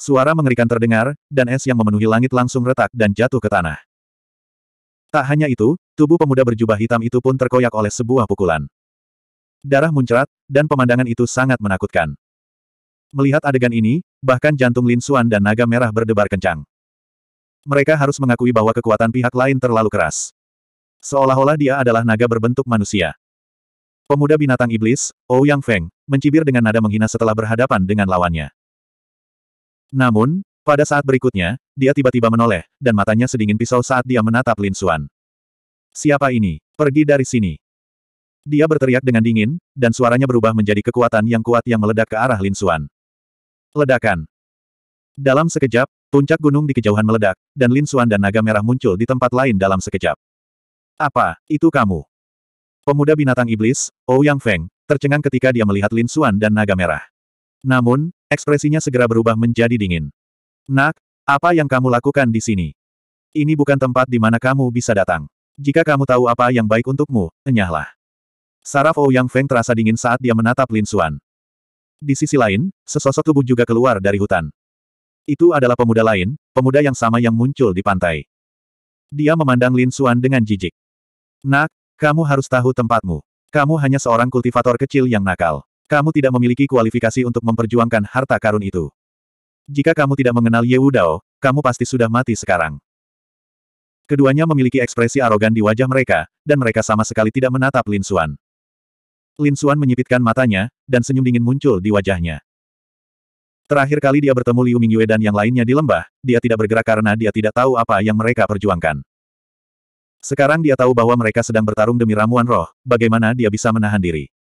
Suara mengerikan terdengar, dan es yang memenuhi langit langsung retak dan jatuh ke tanah. Tak hanya itu, tubuh pemuda berjubah hitam itu pun terkoyak oleh sebuah pukulan. Darah muncrat, dan pemandangan itu sangat menakutkan. Melihat adegan ini, bahkan jantung Lin Xuan dan naga merah berdebar kencang. Mereka harus mengakui bahwa kekuatan pihak lain terlalu keras. Seolah-olah dia adalah naga berbentuk manusia. Pemuda binatang iblis, Ou Yang Feng, mencibir dengan nada menghina setelah berhadapan dengan lawannya. Namun, pada saat berikutnya, dia tiba-tiba menoleh, dan matanya sedingin pisau saat dia menatap Lin Xuan. Siapa ini? Pergi dari sini. Dia berteriak dengan dingin, dan suaranya berubah menjadi kekuatan yang kuat yang meledak ke arah Lin Xuan. Ledakan. Dalam sekejap, puncak gunung di kejauhan meledak, dan Lin Xuan dan naga merah muncul di tempat lain dalam sekejap. Apa, itu kamu? Pemuda binatang iblis, Ouyang oh Yang Feng, tercengang ketika dia melihat Lin Xuan dan naga merah. Namun, ekspresinya segera berubah menjadi dingin. Nak, apa yang kamu lakukan di sini? Ini bukan tempat di mana kamu bisa datang. Jika kamu tahu apa yang baik untukmu, enyahlah. Saraf Ouyang oh Feng terasa dingin saat dia menatap Lin Xuan. Di sisi lain, sesosok tubuh juga keluar dari hutan. Itu adalah pemuda lain, pemuda yang sama yang muncul di pantai. Dia memandang Lin Xuan dengan jijik. Nak, kamu harus tahu tempatmu. Kamu hanya seorang kultivator kecil yang nakal. Kamu tidak memiliki kualifikasi untuk memperjuangkan harta karun itu. Jika kamu tidak mengenal Ye Wudao, kamu pasti sudah mati sekarang. Keduanya memiliki ekspresi arogan di wajah mereka, dan mereka sama sekali tidak menatap Lin Xuan. Lin Xuan menyipitkan matanya, dan senyum dingin muncul di wajahnya. Terakhir kali dia bertemu Liu Mingyue dan yang lainnya di lembah, dia tidak bergerak karena dia tidak tahu apa yang mereka perjuangkan. Sekarang dia tahu bahwa mereka sedang bertarung demi ramuan roh, bagaimana dia bisa menahan diri.